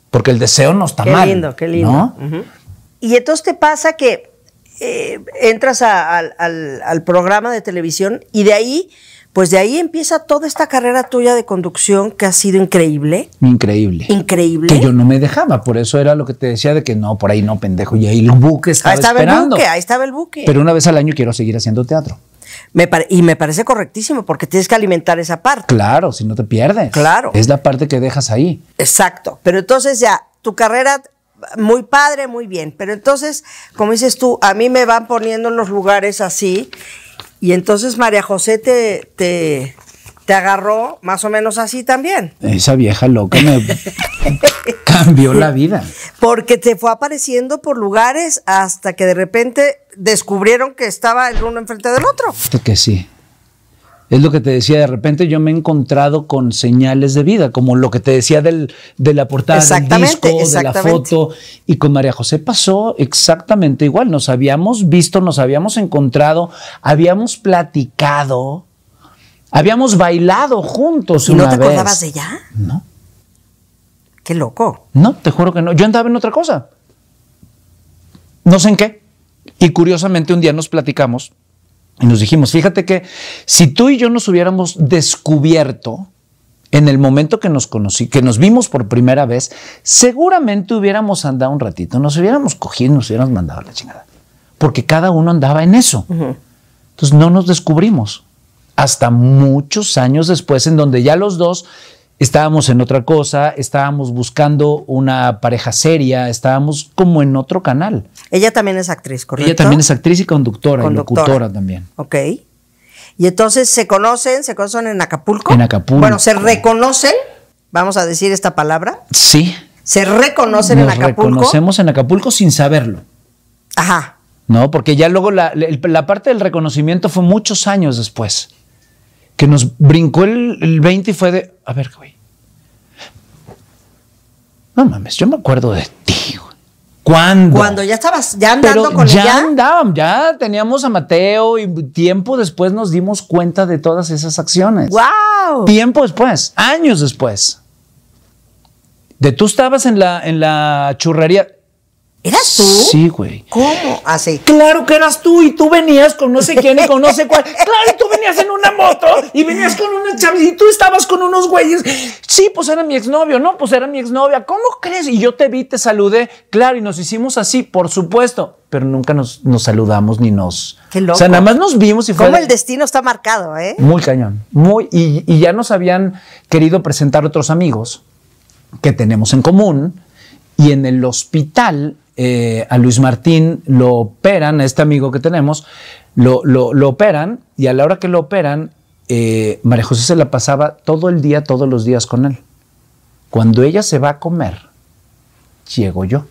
Porque el deseo no está mal. Qué lindo, qué lindo. Y entonces te pasa que eh, entras al, programa de televisión y de ahí, pues de ahí empieza toda esta carrera tuya de conducción que ha sido increíble. Increíble. Increíble. Que yo no me dejaba, por eso era lo que te decía de que no, por ahí no, pendejo. Y ahí el buque estaba, ahí estaba esperando. El buque, ahí estaba el buque. Pero una vez al año quiero seguir haciendo teatro. y me parece correctísimo porque tienes que alimentar esa parte. Claro, si no te pierdes. Claro. Es la parte que dejas ahí. Exacto. Pero entonces ya, tu carrera muy padre, muy bien. Pero entonces, como dices tú, a mí me van poniendo en los lugares así. Y entonces María José te, te, te agarró más o menos así también. Esa vieja loca me cambió la vida. Porque te fue apareciendo por lugares hasta que de repente descubrieron que estaba el uno enfrente del otro. Que sí. Es lo que te decía, de repente yo me he encontrado con señales de vida, como lo que te decía del, de la portada del disco, de la foto. Y con María José pasó exactamente igual. Nos habíamos visto, nos habíamos encontrado, habíamos platicado, habíamos bailado juntos. ¿Y no te acordabas de ya? No. Qué loco. No, te juro que no. Yo andaba en otra cosa. No sé en qué. Y curiosamente un día nos platicamos y nos dijimos, fíjate que si tú y yo nos hubiéramos descubierto en el momento que nos conocí, que nos vimos por primera vez, seguramente hubiéramos andado un ratito, nos hubiéramos cogido, nos hubiéramos mandado a la chingada. Porque cada uno andaba en eso. Entonces no nos descubrimos hasta muchos años después, en donde ya los dos estábamos en otra cosa, estábamos buscando una pareja seria, estábamos como en otro canal. Ella también es actriz, ¿correcto? Ella también es actriz y conductora, conductora. locutora también. Ok. Y entonces se conocen, se conocen en Acapulco. En Acapulco. Bueno, se reconocen, vamos a decir esta palabra. Sí. Se reconocen en Acapulco. Reconocemos en Acapulco sin saberlo. Ajá. No, porque ya luego la, parte del reconocimiento fue muchos años después. Que nos brincó el 20 y fue de, a ver, güey. No mames, yo me acuerdo de ti. Güey. ¿Cuándo? Cuando ya estabas, ya andando con ella? ya andábamos, ya teníamos a Mateo y tiempo después nos dimos cuenta de todas esas acciones. ¡Wow! Tiempo después, años después. De tú estabas en la, en la churrería. ¿Eras tú? Sí, güey. ¿Cómo? Así. Ah, claro que eras tú y tú venías con no sé quién y con no sé cuál. Claro, y tú venías en una moto y venías con una chavita y tú estabas con unos güeyes. Sí, pues era mi exnovio, ¿no? Pues era mi exnovia. ¿Cómo crees? Y yo te vi, te saludé. Claro, y nos hicimos así, por supuesto. Pero nunca nos, saludamos ni nos. Qué loco. O sea, nada más nos vimos y fue. Como el destino está marcado, ¿eh? Muy cañón. Muy. y ya nos habían querido presentar otros amigos que tenemos en común. Y en el hospital eh, a Luis Martín lo operan, a este amigo que tenemos, lo, lo, operan y a la hora que lo operan, eh, María José se la pasaba todo el día, todos los días con él. Cuando ella se va a comer, llego yo.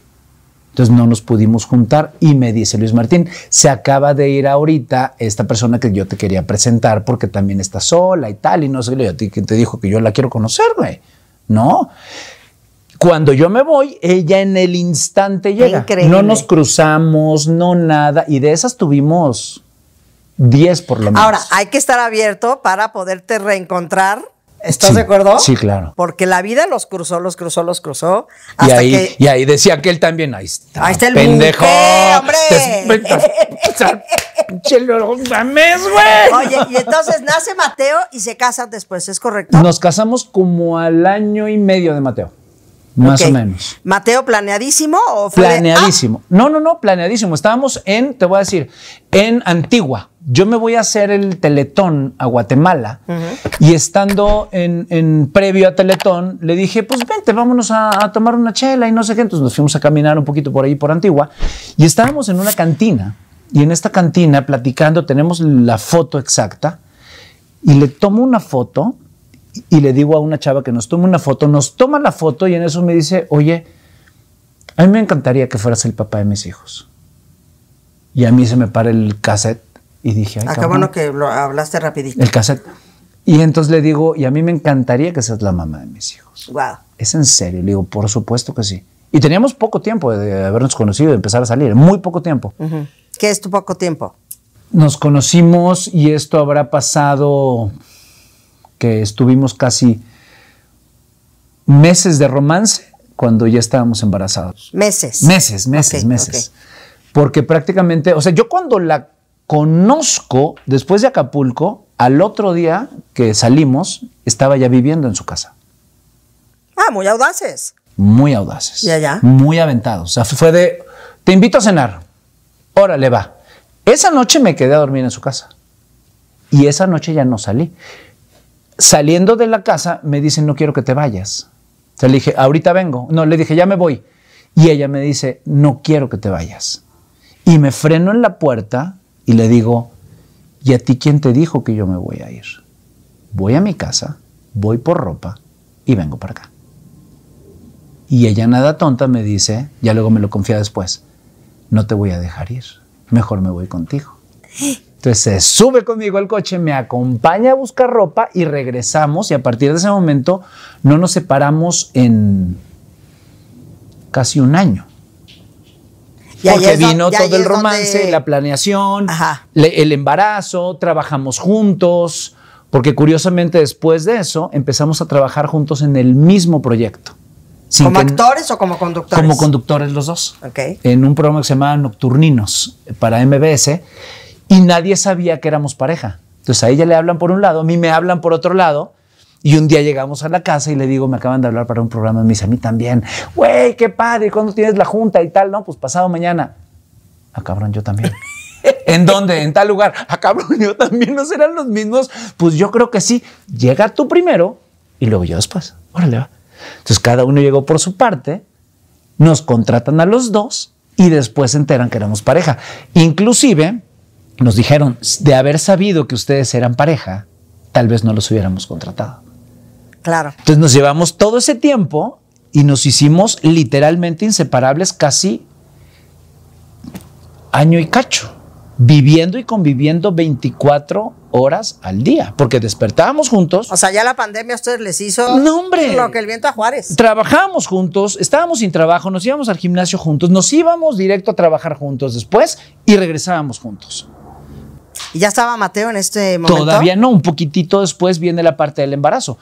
Entonces no nos pudimos juntar y me dice Luis Martín, se acaba de ir ahorita esta persona que yo te quería presentar porque también está sola y tal y no sé, qué. te, te dijo que yo la quiero conocer, güey. No. Cuando yo me voy, ella en el instante llega. Increíble. No nos cruzamos, no nada. Y de esas tuvimos 10 por lo menos. Ahora, hay que estar abierto para poderte reencontrar. ¿Estás de acuerdo? Sí, claro. Porque la vida los cruzó, los cruzó, los cruzó. y, ahí, y ahí decía que él también. Ahí está. Ahí está el pendejo. Buque, hombre. mames, güey. Oye, y entonces nace Mateo y se casan después, ¿es correcto? Nos casamos como al año y medio de Mateo. Más o menos. ¿Mateo planeadísimo o ah. Planeadísimo. No, no, no, planeadísimo. Estábamos en, te voy a decir, en Antigua. Yo me voy a hacer el Teletón a Guatemala y estando en, previo a Teletón, le dije, pues vente, vámonos a, a, tomar una chela y no sé qué. Entonces nos fuimos a caminar un poquito por ahí, por Antigua, y estábamos en una cantina. Y en esta cantina, platicando, tenemos la foto exacta y le tomo una foto y le digo a una chava que nos tome una foto, nos toma la foto y en eso me dice, oye, a mí me encantaría que fueras el papá de mis hijos. Y a mí se me para el cassette y dije, ay, ah, que lo hablaste rapidito. El cassette. Y entonces le digo, y a mí me encantaría que seas la mamá de mis hijos. Wow. Es en serio, le digo, por supuesto que sí. Y teníamos poco tiempo de habernos conocido, de empezar a salir, muy poco tiempo. ¿Qué es tu poco tiempo? Nos conocimos y esto habrá pasado que estuvimos casi meses de romance cuando ya estábamos embarazados. Meses. Meses, meses, meses. Porque prácticamente, o sea, yo cuando la conozco después de Acapulco, al otro día que salimos, estaba ya viviendo en su casa. Ah, muy audaces. Muy audaces. Ya, ya. Muy aventados. O sea, fue de, te invito a cenar. Órale, va. Esa noche me quedé a dormir en su casa. Y esa noche ya no salí. Saliendo de la casa, me dice no quiero que te vayas. O le dije, ahorita vengo. No, le dije, ya me voy. Y ella me dice, no quiero que te vayas. Y me freno en la puerta y le digo, ¿y a ti quién te dijo que yo me voy a ir? Voy a mi casa, voy por ropa y vengo para acá. Y ella nada tonta me dice, ya luego me lo confía después, no te voy a dejar ir, mejor me voy contigo. ¡Ah! Entonces se sube conmigo al coche, me acompaña a buscar ropa y regresamos y a partir de ese momento no nos separamos en casi un año. porque vino todo el romance, la planeación, el embarazo, trabajamos juntos, porque curiosamente después de eso empezamos a trabajar juntos en el mismo proyecto. ¿Como actores o como conductores? Como conductores los dos. En un programa que se llamaba Nocturninos para MBS y nadie sabía que éramos pareja. Entonces a ella le hablan por un lado, a mí me hablan por otro lado. Y un día llegamos a la casa y le digo, me acaban de hablar para un programa. me dice, a mí también, güey, qué padre, ¿cuándo tienes la junta y tal? No, pues pasado mañana. Ah, cabrón, yo también. ¿En dónde? ¿En tal lugar? Ah, cabrón, yo también. ¿No serán los mismos? Pues yo creo que sí. Llega tú primero y luego yo después. Órale, va. Entonces cada uno llegó por su parte, nos contratan a los dos y después se enteran que éramos pareja. Inclusive nos dijeron, de haber sabido que ustedes eran pareja, tal vez no los hubiéramos contratado. Claro. Entonces nos llevamos todo ese tiempo y nos hicimos literalmente inseparables casi año y cacho, viviendo y conviviendo 24 horas al día, porque despertábamos juntos. O sea, ya la pandemia a ustedes les hizo lo que el viento a Juárez. Trabajábamos juntos, estábamos sin trabajo, nos íbamos al gimnasio juntos, nos íbamos directo a trabajar juntos después y regresábamos juntos. ¿Y ya estaba Mateo en este momento? Todavía no, un poquitito después viene la parte del embarazo.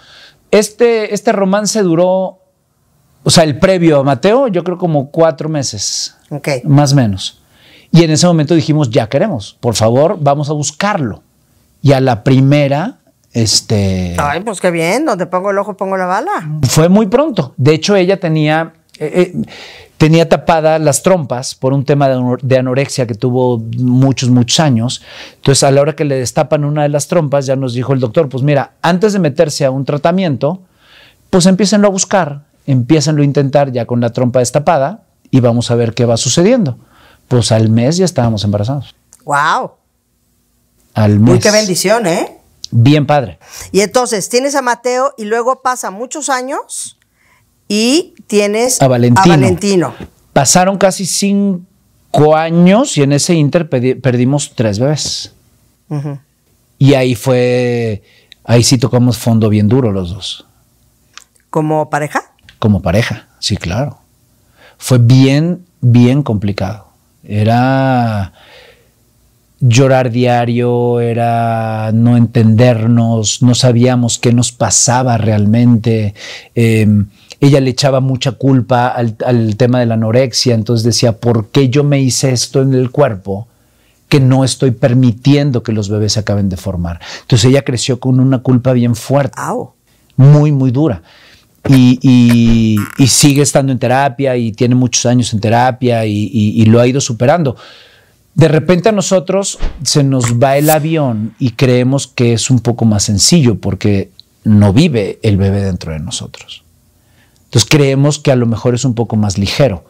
Este, este romance duró, o sea, el previo a Mateo, yo creo como cuatro meses. Ok. Más o menos. Y en ese momento dijimos, ya queremos, por favor, vamos a buscarlo. Y a la primera, este... Ay, pues qué bien, donde pongo el ojo, pongo la bala. Fue muy pronto. De hecho, ella tenía... Eh, eh, tenía tapada las trompas por un tema de, anorexia que tuvo muchos, muchos años. Entonces, a la hora que le destapan una de las trompas, ya nos dijo el doctor, pues mira, antes de meterse a un tratamiento, pues empiecen a buscar, empiecen a intentar ya con la trompa destapada y vamos a ver qué va sucediendo. Pues al mes ya estábamos embarazados. ¡Wow! Al mes. qué bendición, ¿eh? Bien padre. Y entonces, tienes a Mateo y luego pasa muchos años y tienes a Valentino. Pasaron casi cinco años y en ese Inter perdimos tres bebés. Y ahí fue, ahí sí tocamos fondo bien duro los dos. ¿Como pareja? Como pareja, sí, claro. Fue bien, bien complicado. Era llorar diario, era no entendernos, no sabíamos qué nos pasaba realmente. Em, ella le echaba mucha culpa al, tema de la anorexia, entonces decía, ¿por qué yo me hice esto en el cuerpo? que no estoy permitiendo que los bebés se acaben de formar. Entonces ella creció con una culpa bien fuerte, muy, muy dura. Y, sigue estando en terapia y tiene muchos años en terapia y, y, lo ha ido superando. De repente a nosotros se nos va el avión y creemos que es un poco más sencillo porque no vive el bebé dentro de nosotros. Entonces creemos que a lo mejor es un poco más ligero.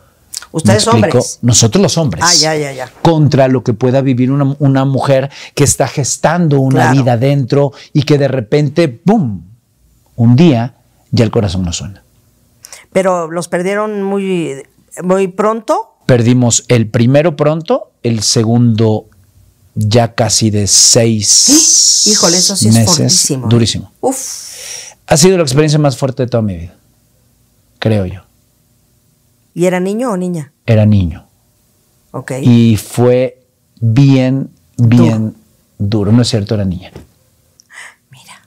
Ustedes hombres. Nosotros los hombres. Ah, ya, ya, ya. Contra lo que pueda vivir una, mujer que está gestando una vida dentro y que de repente, ¡pum! Un día ya el corazón no suena. Pero los perdieron muy, muy pronto. Perdimos el primero pronto, el segundo ya casi de seis. Híjole, eso sí meses, es ¿eh? Durísimo. Uf. Ha sido la experiencia más fuerte de toda mi vida creo yo. ¿Y era niño o niña? Era niño. Ok. Y fue bien, bien duro, ¿no es cierto? Era niña. Mira.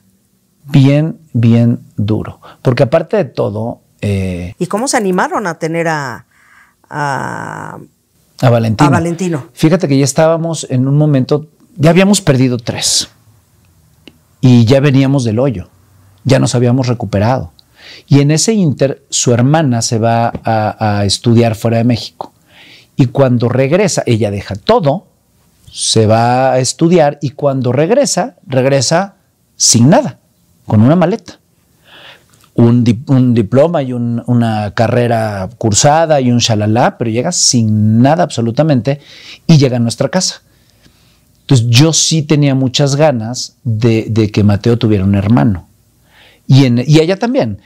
Bien, bien duro. Porque aparte de todo... Eh, ¿Y cómo se animaron a tener a, a a Valentino. a Valentino. Fíjate que ya estábamos en un momento, ya habíamos perdido tres y ya veníamos del hoyo, ya nos habíamos recuperado. Y en ese inter, su hermana se va a, estudiar fuera de México. Y cuando regresa, ella deja todo, se va a estudiar y cuando regresa, regresa sin nada, con una maleta. Un, diploma y una carrera cursada y un shalala, pero llega sin nada absolutamente y llega a nuestra casa. Entonces yo sí tenía muchas ganas de, que Mateo tuviera un hermano. Y, en, y ella también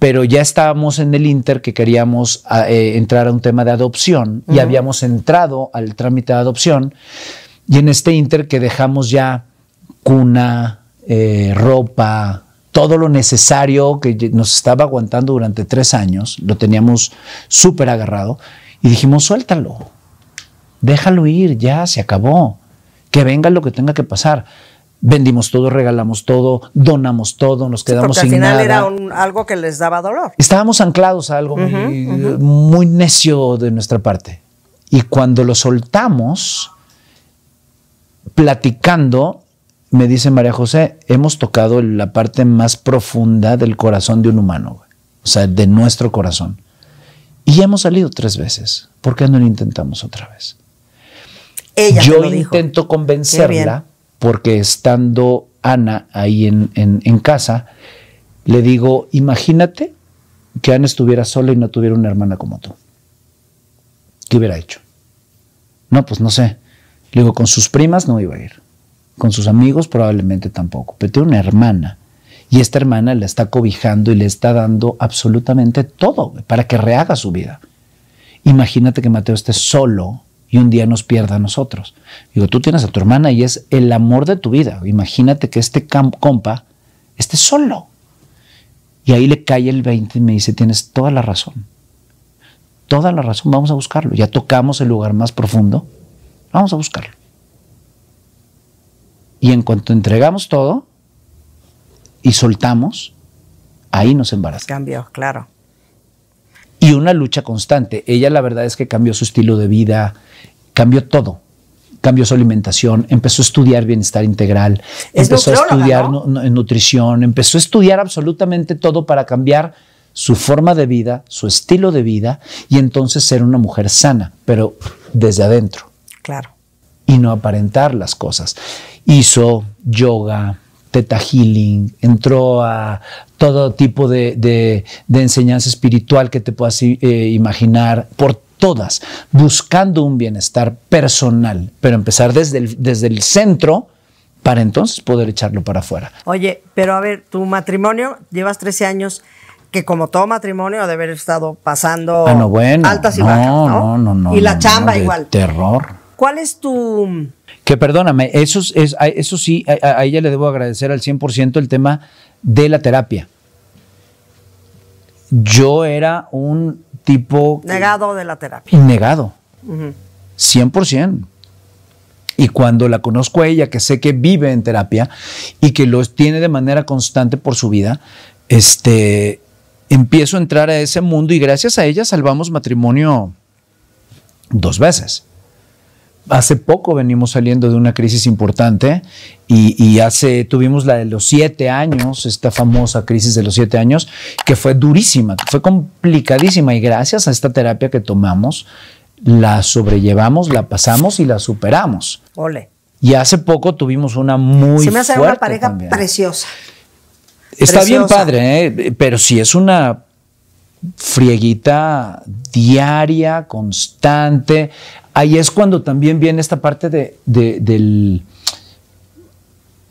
pero ya estábamos en el Inter que queríamos ah, eh, entrar a un tema de adopción y habíamos entrado al trámite de adopción y en este Inter que dejamos ya cuna, eh, ropa, todo lo necesario que nos estaba aguantando durante tres años, lo teníamos súper agarrado y dijimos, suéltalo, déjalo ir, ya se acabó, que venga lo que tenga que pasar vendimos todo, regalamos todo, donamos todo, nos quedamos sin nada. Al final era algo que les daba dolor. Estábamos anclados a algo muy, necio de nuestra parte. Y cuando lo soltamos, platicando, me dice María José, hemos tocado la parte más profunda del corazón de un humano, o sea, de nuestro corazón. Y hemos salido tres veces. ¿Por qué no lo intentamos otra vez? Ella Yo intento convencerla porque estando Ana ahí en, casa, le digo, imagínate que Ana estuviera sola y no tuviera una hermana como tú. ¿Qué hubiera hecho? No, pues no sé. Le digo, con sus primas no iba a ir. Con sus amigos probablemente tampoco. Pero tiene una hermana. Y esta hermana la está cobijando y le está dando absolutamente todo para que rehaga su vida. Imagínate que Mateo esté solo y un día nos pierda a nosotros. Digo, tú tienes a tu hermana y es el amor de tu vida. Imagínate que este compa esté solo. Y ahí le cae el 20 y me dice, tienes toda la razón. Toda la razón, vamos a buscarlo. Ya tocamos el lugar más profundo, vamos a buscarlo. Y en cuanto entregamos todo y soltamos, ahí nos embarazamos. Cambio, claro y una lucha constante. Ella la verdad es que cambió su estilo de vida, cambió todo. Cambió su alimentación, empezó a estudiar bienestar integral, empezó a estudiar nutrición, empezó a estudiar absolutamente todo para cambiar su forma de vida, su estilo de vida y entonces ser una mujer sana, pero desde adentro. Claro. Y no aparentar las cosas. Hizo yoga, Teta Healing, entró a todo tipo de, enseñanza espiritual que te puedas eh, imaginar, por todas, buscando un bienestar personal, pero empezar desde el, desde el centro para entonces poder echarlo para afuera. Oye, pero a ver, tu matrimonio, llevas 13 años que como todo matrimonio ha de haber estado pasando ah, altas y bajas, ¿no? No, Y la chamba igual. Terror. ¿Cuál es tu...? Que perdóname, eso, es, eso sí, a, ella le debo agradecer al 100% el tema de la terapia. Yo era un tipo... Negado de la terapia. Negado. 100%. Y cuando la conozco a ella, que sé que vive en terapia y que lo tiene de manera constante por su vida, este, empiezo a entrar a ese mundo y gracias a ella salvamos matrimonio dos veces hace poco venimos saliendo de una crisis importante y, hace tuvimos la de los siete años, esta famosa crisis de los siete años, que fue durísima, que fue complicadísima y gracias a esta terapia que tomamos la sobrellevamos, la pasamos y la superamos. Ole. Y hace poco tuvimos una muy Se me hace una pareja preciosa. Está bien padre, ¿eh? pero si es una frieguita diaria, constante ahí es cuando también viene esta parte de,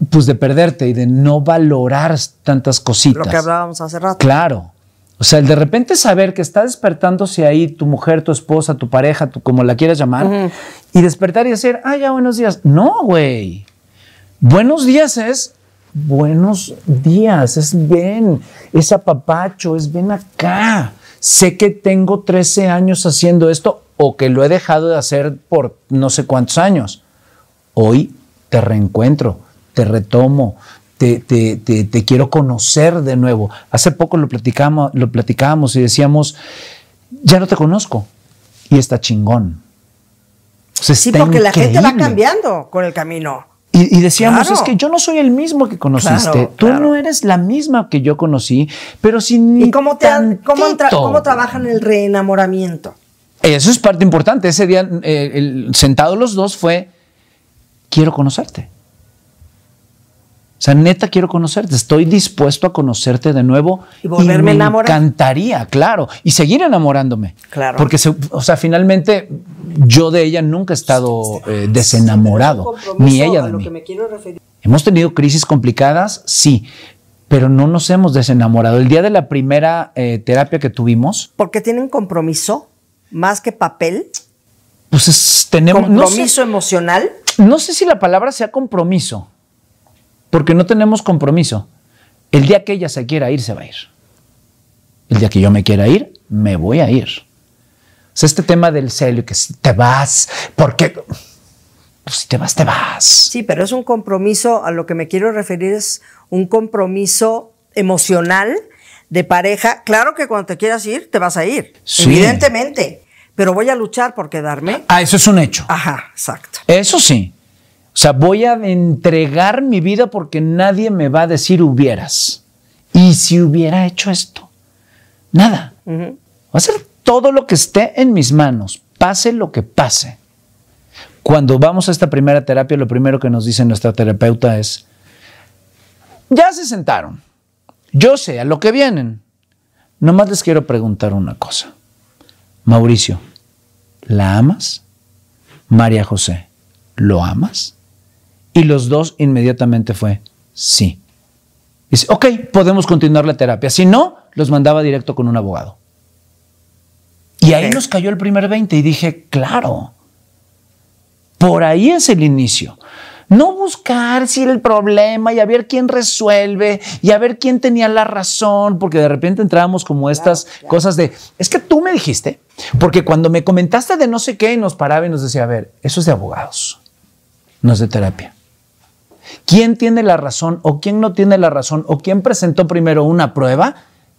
pues de perderte y de no valorar tantas cositas. Lo que hablábamos hace rato. Claro. O sea, el de repente saber que está despertándose ahí tu mujer, tu esposa, tu pareja, como la quieras llamar, y despertar y decir, ah, ya, buenos días. No, güey. Buenos días es buenos días, es ven, es apapacho, es ven acá. Sé que tengo 13 años haciendo esto, o que lo he dejado de hacer por no sé cuántos años. Hoy te reencuentro, te retomo, te, quiero conocer de nuevo. Hace poco lo platicamos, lo platicábamos y decíamos, ya no te conozco y está chingón. sí, porque la gente va cambiando con el camino. Y, decíamos, es que yo no soy el mismo que conociste. Tú no eres la misma que yo conocí, pero sin ¿Y cómo, te han, cómo, trabajan el reenamoramiento? Eso es parte importante. Ese día, eh, el, sentado los dos, fue, quiero conocerte. O sea, neta, quiero conocerte. Estoy dispuesto a conocerte de nuevo. Y volverme a me encantaría, claro. Y seguir enamorándome. Claro. Porque, o sea, finalmente yo de ella nunca he estado eh, desenamorado. Ni ella de mí. Hemos tenido crisis complicadas, sí. Pero no nos hemos desenamorado. El día de la primera eh, terapia que tuvimos. Porque tienen compromiso más que papel? Pues tenemos. ¿Compromiso no sé, emocional? No sé si la palabra sea compromiso, porque no tenemos compromiso. El día que ella se quiera ir, se va a ir. El día que yo me quiera ir, me voy a ir. O este tema del celio, que te vas, porque pues si te vas, te vas. Sí, pero es un compromiso, a lo que me quiero referir es un compromiso emocional de pareja, claro que cuando te quieras ir, te vas a ir, evidentemente, pero voy a luchar por quedarme. Ah, eso es un hecho. Ajá, exacto. Eso sí. O sea, voy a entregar mi vida porque nadie me va a decir hubieras. ¿Y si hubiera hecho esto? Nada. Va a ser todo lo que esté en mis manos, pase lo que pase. Cuando vamos a esta primera terapia, lo primero que nos dice nuestra terapeuta es, ya se sentaron, yo sé a lo que vienen. Nomás les quiero preguntar una cosa. Mauricio, ¿la amas? María José, ¿lo amas? Y los dos inmediatamente fue, sí. Dice, ok, podemos continuar la terapia. Si no, los mandaba directo con un abogado. Y ahí nos cayó el primer 20 y dije, claro, por ahí es el inicio. No buscar si el problema y a ver quién resuelve y a ver quién tenía la razón, porque de repente entrábamos como estas cosas de, es que tú me dijiste, porque cuando me comentaste de no sé qué y nos paraba y nos decía, a ver, eso es de abogados, no es de terapia. ¿Quién tiene la razón o quién no tiene la razón o quién presentó primero una prueba?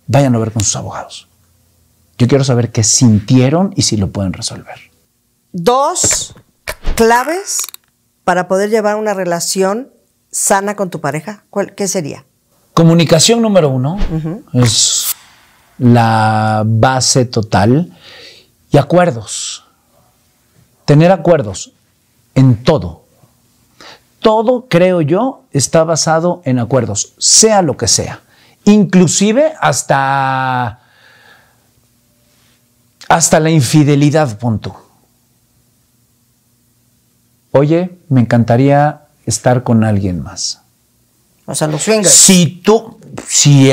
Vayan a ver con sus abogados. Yo quiero saber qué sintieron y si lo pueden resolver. Dos claves para poder llevar una relación sana con tu pareja? ¿Cuál, ¿Qué sería? Comunicación número uno es la base total y acuerdos. Tener acuerdos en todo. Todo, creo yo, está basado en acuerdos, sea lo que sea. Inclusive hasta, hasta la infidelidad, punto oye, me encantaría estar con alguien más. O sea, los swingers. Si tú, si,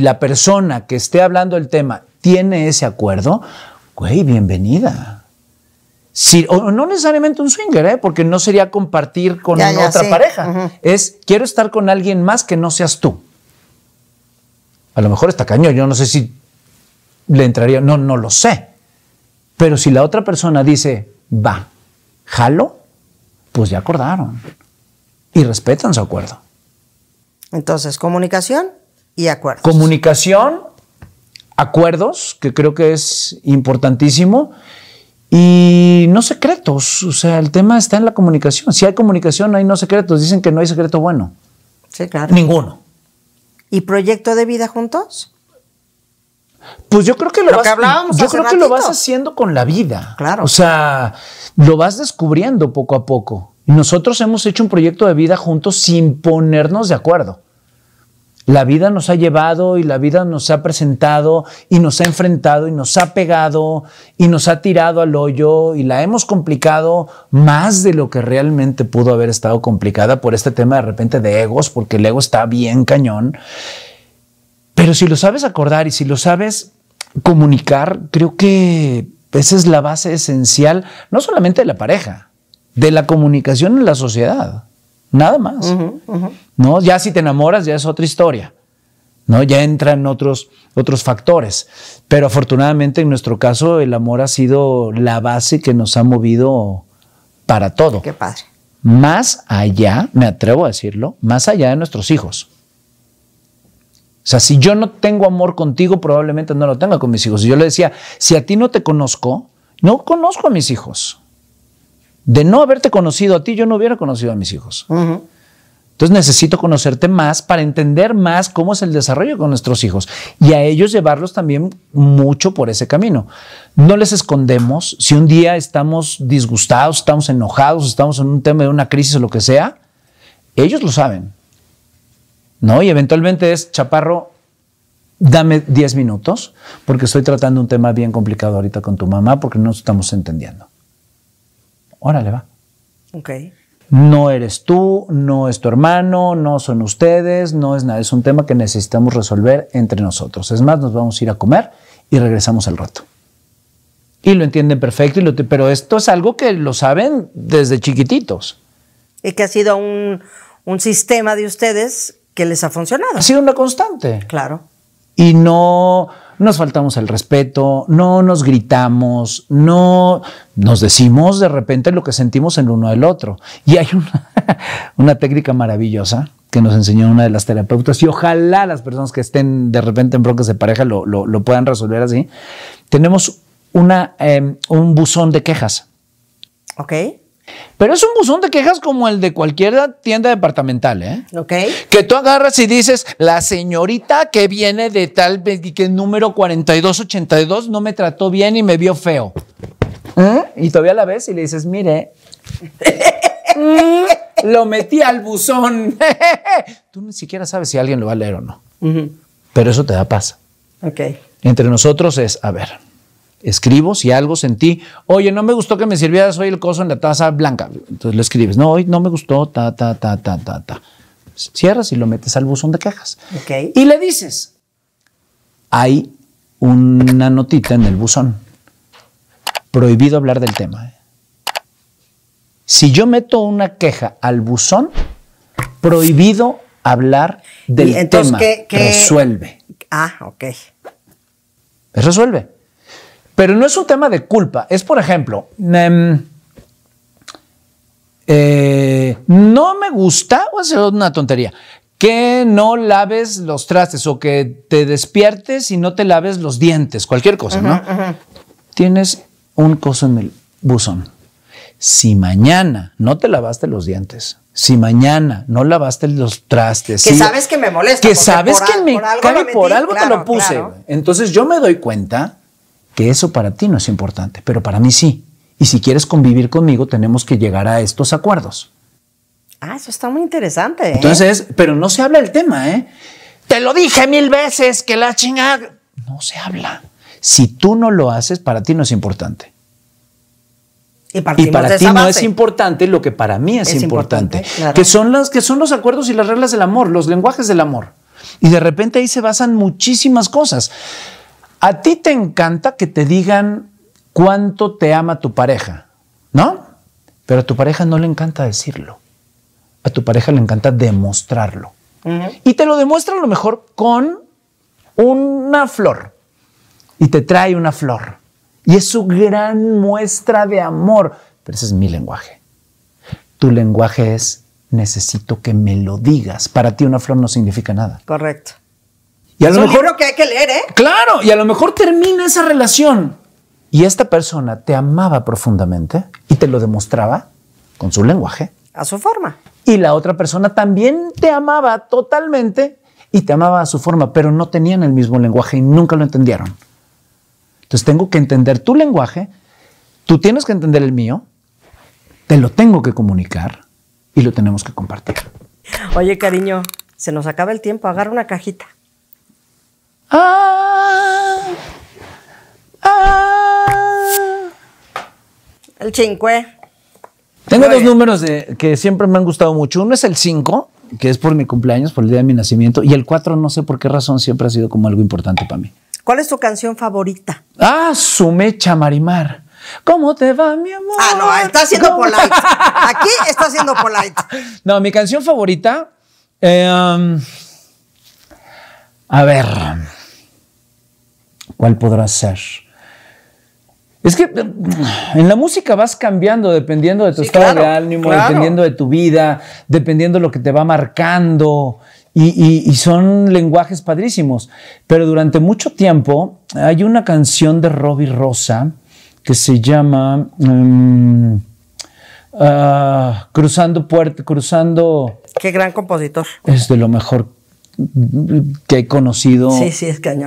la persona que esté hablando el tema tiene ese acuerdo, güey, bienvenida. Si, o no necesariamente un swinger, ¿eh? porque no sería compartir con otra pareja. Es, quiero estar con alguien más que no seas tú. A lo mejor está cañón, yo no sé si le entraría, no, no lo sé. Pero si la otra persona dice, va, jalo, pues ya acordaron y respetan su acuerdo. Entonces, comunicación y acuerdos. Comunicación, acuerdos, que creo que es importantísimo, y no secretos. O sea, el tema está en la comunicación. Si hay comunicación, hay no secretos. Dicen que no hay secreto bueno. Sí, claro. Ninguno. ¿Y proyecto de vida juntos? Pues yo creo que lo, vas, yo creo que lo vas haciendo con la vida. Claro. O sea, lo vas descubriendo poco a poco. Nosotros hemos hecho un proyecto de vida juntos sin ponernos de acuerdo. La vida nos ha llevado y la vida nos ha presentado y nos ha enfrentado y nos ha pegado y nos ha tirado al hoyo y la hemos complicado más de lo que realmente pudo haber estado complicada por este tema de repente de egos, porque el ego está bien cañón. Pero si lo sabes acordar y si lo sabes comunicar, creo que esa es la base esencial, no solamente de la pareja, de la comunicación en la sociedad. Nada más. ¿No? Ya si te enamoras, ya es otra historia. ¿no? Ya entran otros, otros factores. Pero afortunadamente en nuestro caso el amor ha sido la base que nos ha movido para todo. Qué padre. Más allá, me atrevo a decirlo, más allá de nuestros hijos. O sea, si yo no tengo amor contigo, probablemente no lo tenga con mis hijos. Y yo le decía, si a ti no te conozco, no conozco a mis hijos. De no haberte conocido a ti, yo no hubiera conocido a mis hijos. Entonces necesito conocerte más para entender más cómo es el desarrollo con nuestros hijos y a ellos llevarlos también mucho por ese camino. No les escondemos. Si un día estamos disgustados, estamos enojados, estamos en un tema de una crisis o lo que sea, ellos lo saben. ¿no? Y eventualmente es, chaparro, dame 10 minutos, porque estoy tratando un tema bien complicado ahorita con tu mamá, porque no nos estamos entendiendo. Órale, va. Ok. No eres tú, no es tu hermano, no son ustedes, no es nada. Es un tema que necesitamos resolver entre nosotros. Es más, nos vamos a ir a comer y regresamos al rato. Y lo entienden perfecto, pero esto es algo que lo saben desde chiquititos. Y que ha sido un sistema de ustedes que les ha funcionado. Ha sido una constante. Claro. Y no nos faltamos el respeto, no nos gritamos, no nos decimos de repente lo que sentimos en uno del otro. Y hay una, técnica maravillosa que nos enseñó una de las terapeutas y ojalá las personas que estén de repente en broncas de pareja lo, puedan resolver así. Tenemos em, un buzón de quejas. Ok. Pero es un buzón de quejas como el de cualquier tienda departamental, ¿eh? Ok. Que tú agarras y dices, la señorita que viene de tal, y que número 4282 no me trató bien y me vio feo. ¿Eh? Y todavía la ves y le dices, mire, ¿eh? lo metí al buzón. tú ni siquiera sabes si alguien lo va a leer o no. Pero eso te da paz. Ok. Entre nosotros es, a ver, escribo si algo sentí, oye, no me gustó que me sirvieras hoy el coso en la taza blanca. Entonces lo escribes, no, hoy no me gustó, ta, ta, ta, ta, ta, ta. Cierras y lo metes al buzón de quejas. Y le dices, hay una notita en el buzón. Prohibido hablar del tema. ¿eh? Si yo meto una queja al buzón, prohibido hablar del tema. ¿qué, Resuelve. Ah, ok. Resuelve. Pero no es un tema de culpa. Es, por ejemplo, em, eh, no me gusta, o hacer una tontería, que no laves los trastes o que te despiertes y no te laves los dientes, cualquier cosa, ¿no? Tienes un coso en el buzón. Si mañana no te lavaste los dientes, si mañana no lavaste los trastes, que sabes que me molesta, que sabes que me por algo, por algo te lo puse. Entonces yo me doy cuenta que eso para ti no es importante, pero para mí sí. Y si quieres convivir conmigo, tenemos que llegar a estos acuerdos. Ah, eso está muy interesante. ¿eh? Entonces, pero no se habla del tema, ¿eh? Te lo dije mil veces que la chingada. No se habla. Si tú no lo haces, para ti no es importante. Y, para ti no es importante lo que para mí es, importante, que son las que son los acuerdos y las reglas del amor, los lenguajes del amor. Y de repente ahí se basan muchísimas cosas. A ti te encanta que te digan cuánto te ama tu pareja, ¿no? Pero a tu pareja no le encanta decirlo. A tu pareja le encanta demostrarlo. Y te lo demuestra a lo mejor con una flor. Y te trae una flor. Y es su gran muestra de amor. Pero ese es mi lenguaje. Tu lenguaje es necesito que me lo digas. Para ti una flor no significa nada. Correcto. Y a lo mejor, que hay que leer, ¿eh? Claro, y a lo mejor termina esa relación. Y esta persona te amaba profundamente y te lo demostraba con su lenguaje. A su forma. Y la otra persona también te amaba totalmente y te amaba a su forma, pero no tenían el mismo lenguaje y nunca lo entendieron. Entonces tengo que entender tu lenguaje, tú tienes que entender el mío, te lo tengo que comunicar y lo tenemos que compartir. Oye, cariño, se nos acaba el tiempo, agarra una cajita. Ah, ah. El 5. Eh. Tengo dos números que siempre me han gustado mucho. Uno es el 5, que es por mi cumpleaños, por el día de mi nacimiento. Y el 4, no sé por qué razón, siempre ha sido como algo importante para mí. ¿Cuál es tu canción favorita? Ah, su mecha Marimar. ¿Cómo te va, mi amor? Ah, no, está siendo polite. Aquí está haciendo polite. No, mi canción favorita. Eh, um, a ver. ¿Cuál podrás ser? Es que en la música vas cambiando dependiendo de tu estado de ánimo, dependiendo de tu vida, dependiendo de lo que te va marcando. Y, son lenguajes padrísimos. Pero durante mucho tiempo hay una canción de Robbie Rosa que se llama em, ah, Cruzando puerto, Cruzando... Qué gran compositor. Es de lo mejor que he conocido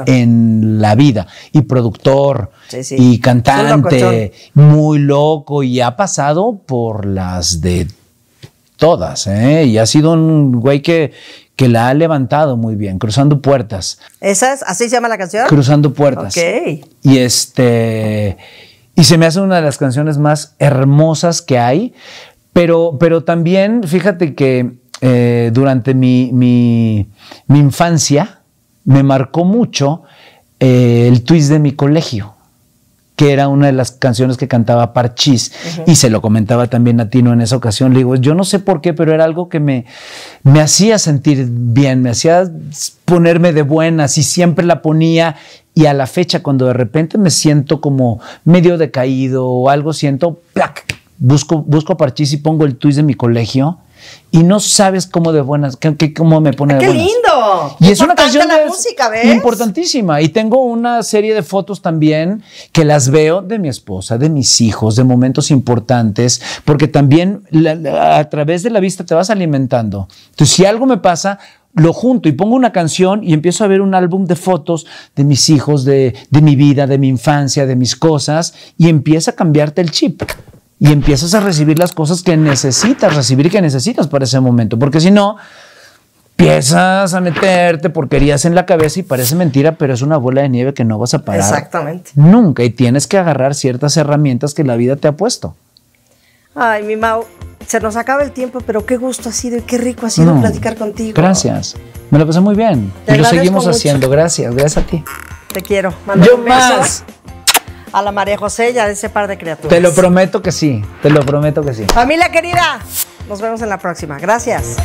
en la vida. Y productor, y cantante, muy loco, y ha pasado por las de todas, ¿eh? y ha sido un güey que, la ha levantado muy bien, cruzando puertas. es? ¿Así se llama la canción? Cruzando puertas. Y este... Y se me hace una de las canciones más hermosas que hay, pero, pero también, fíjate que eh, durante mi, infancia, me marcó mucho eh, el twist de mi colegio, que era una de las canciones que cantaba Parchís. Y se lo comentaba también a Tino en esa ocasión. Le digo, yo no sé por qué, pero era algo que me, hacía sentir bien, me hacía ponerme de buenas y siempre la ponía. Y a la fecha, cuando de repente me siento como medio decaído o algo, siento, Busco, busco Parchís y pongo el twist de mi colegio y no sabes cómo de buenas, que, cómo me pone ah, de ¡Qué lindo! Y es una canción la música, importantísima. Y tengo una serie de fotos también que las veo de mi esposa, de mis hijos, de momentos importantes, porque también a través de la vista te vas alimentando. Entonces, si algo me pasa, lo junto y pongo una canción y empiezo a ver un álbum de fotos de mis hijos, de, de mi vida, de mi infancia, de mis cosas, y empieza a cambiarte el chip y empiezas a recibir las cosas que necesitas recibir que necesitas para ese momento, porque si no, empiezas a meterte porquerías en la cabeza y parece mentira, pero es una bola de nieve que no vas a parar. Exactamente. Nunca, y tienes que agarrar ciertas herramientas que la vida te ha puesto. Ay, mi Mau, se nos acaba el tiempo, pero qué gusto ha sido y qué rico ha sido platicar contigo. Gracias. Me lo pasé muy bien. Te y lo seguimos haciendo. Gracias, gracias a ti. Te quiero. Yo más a la María José y a ese par de criaturas. Te lo prometo que sí, te lo prometo que sí. Familia querida, nos vemos en la próxima. Gracias.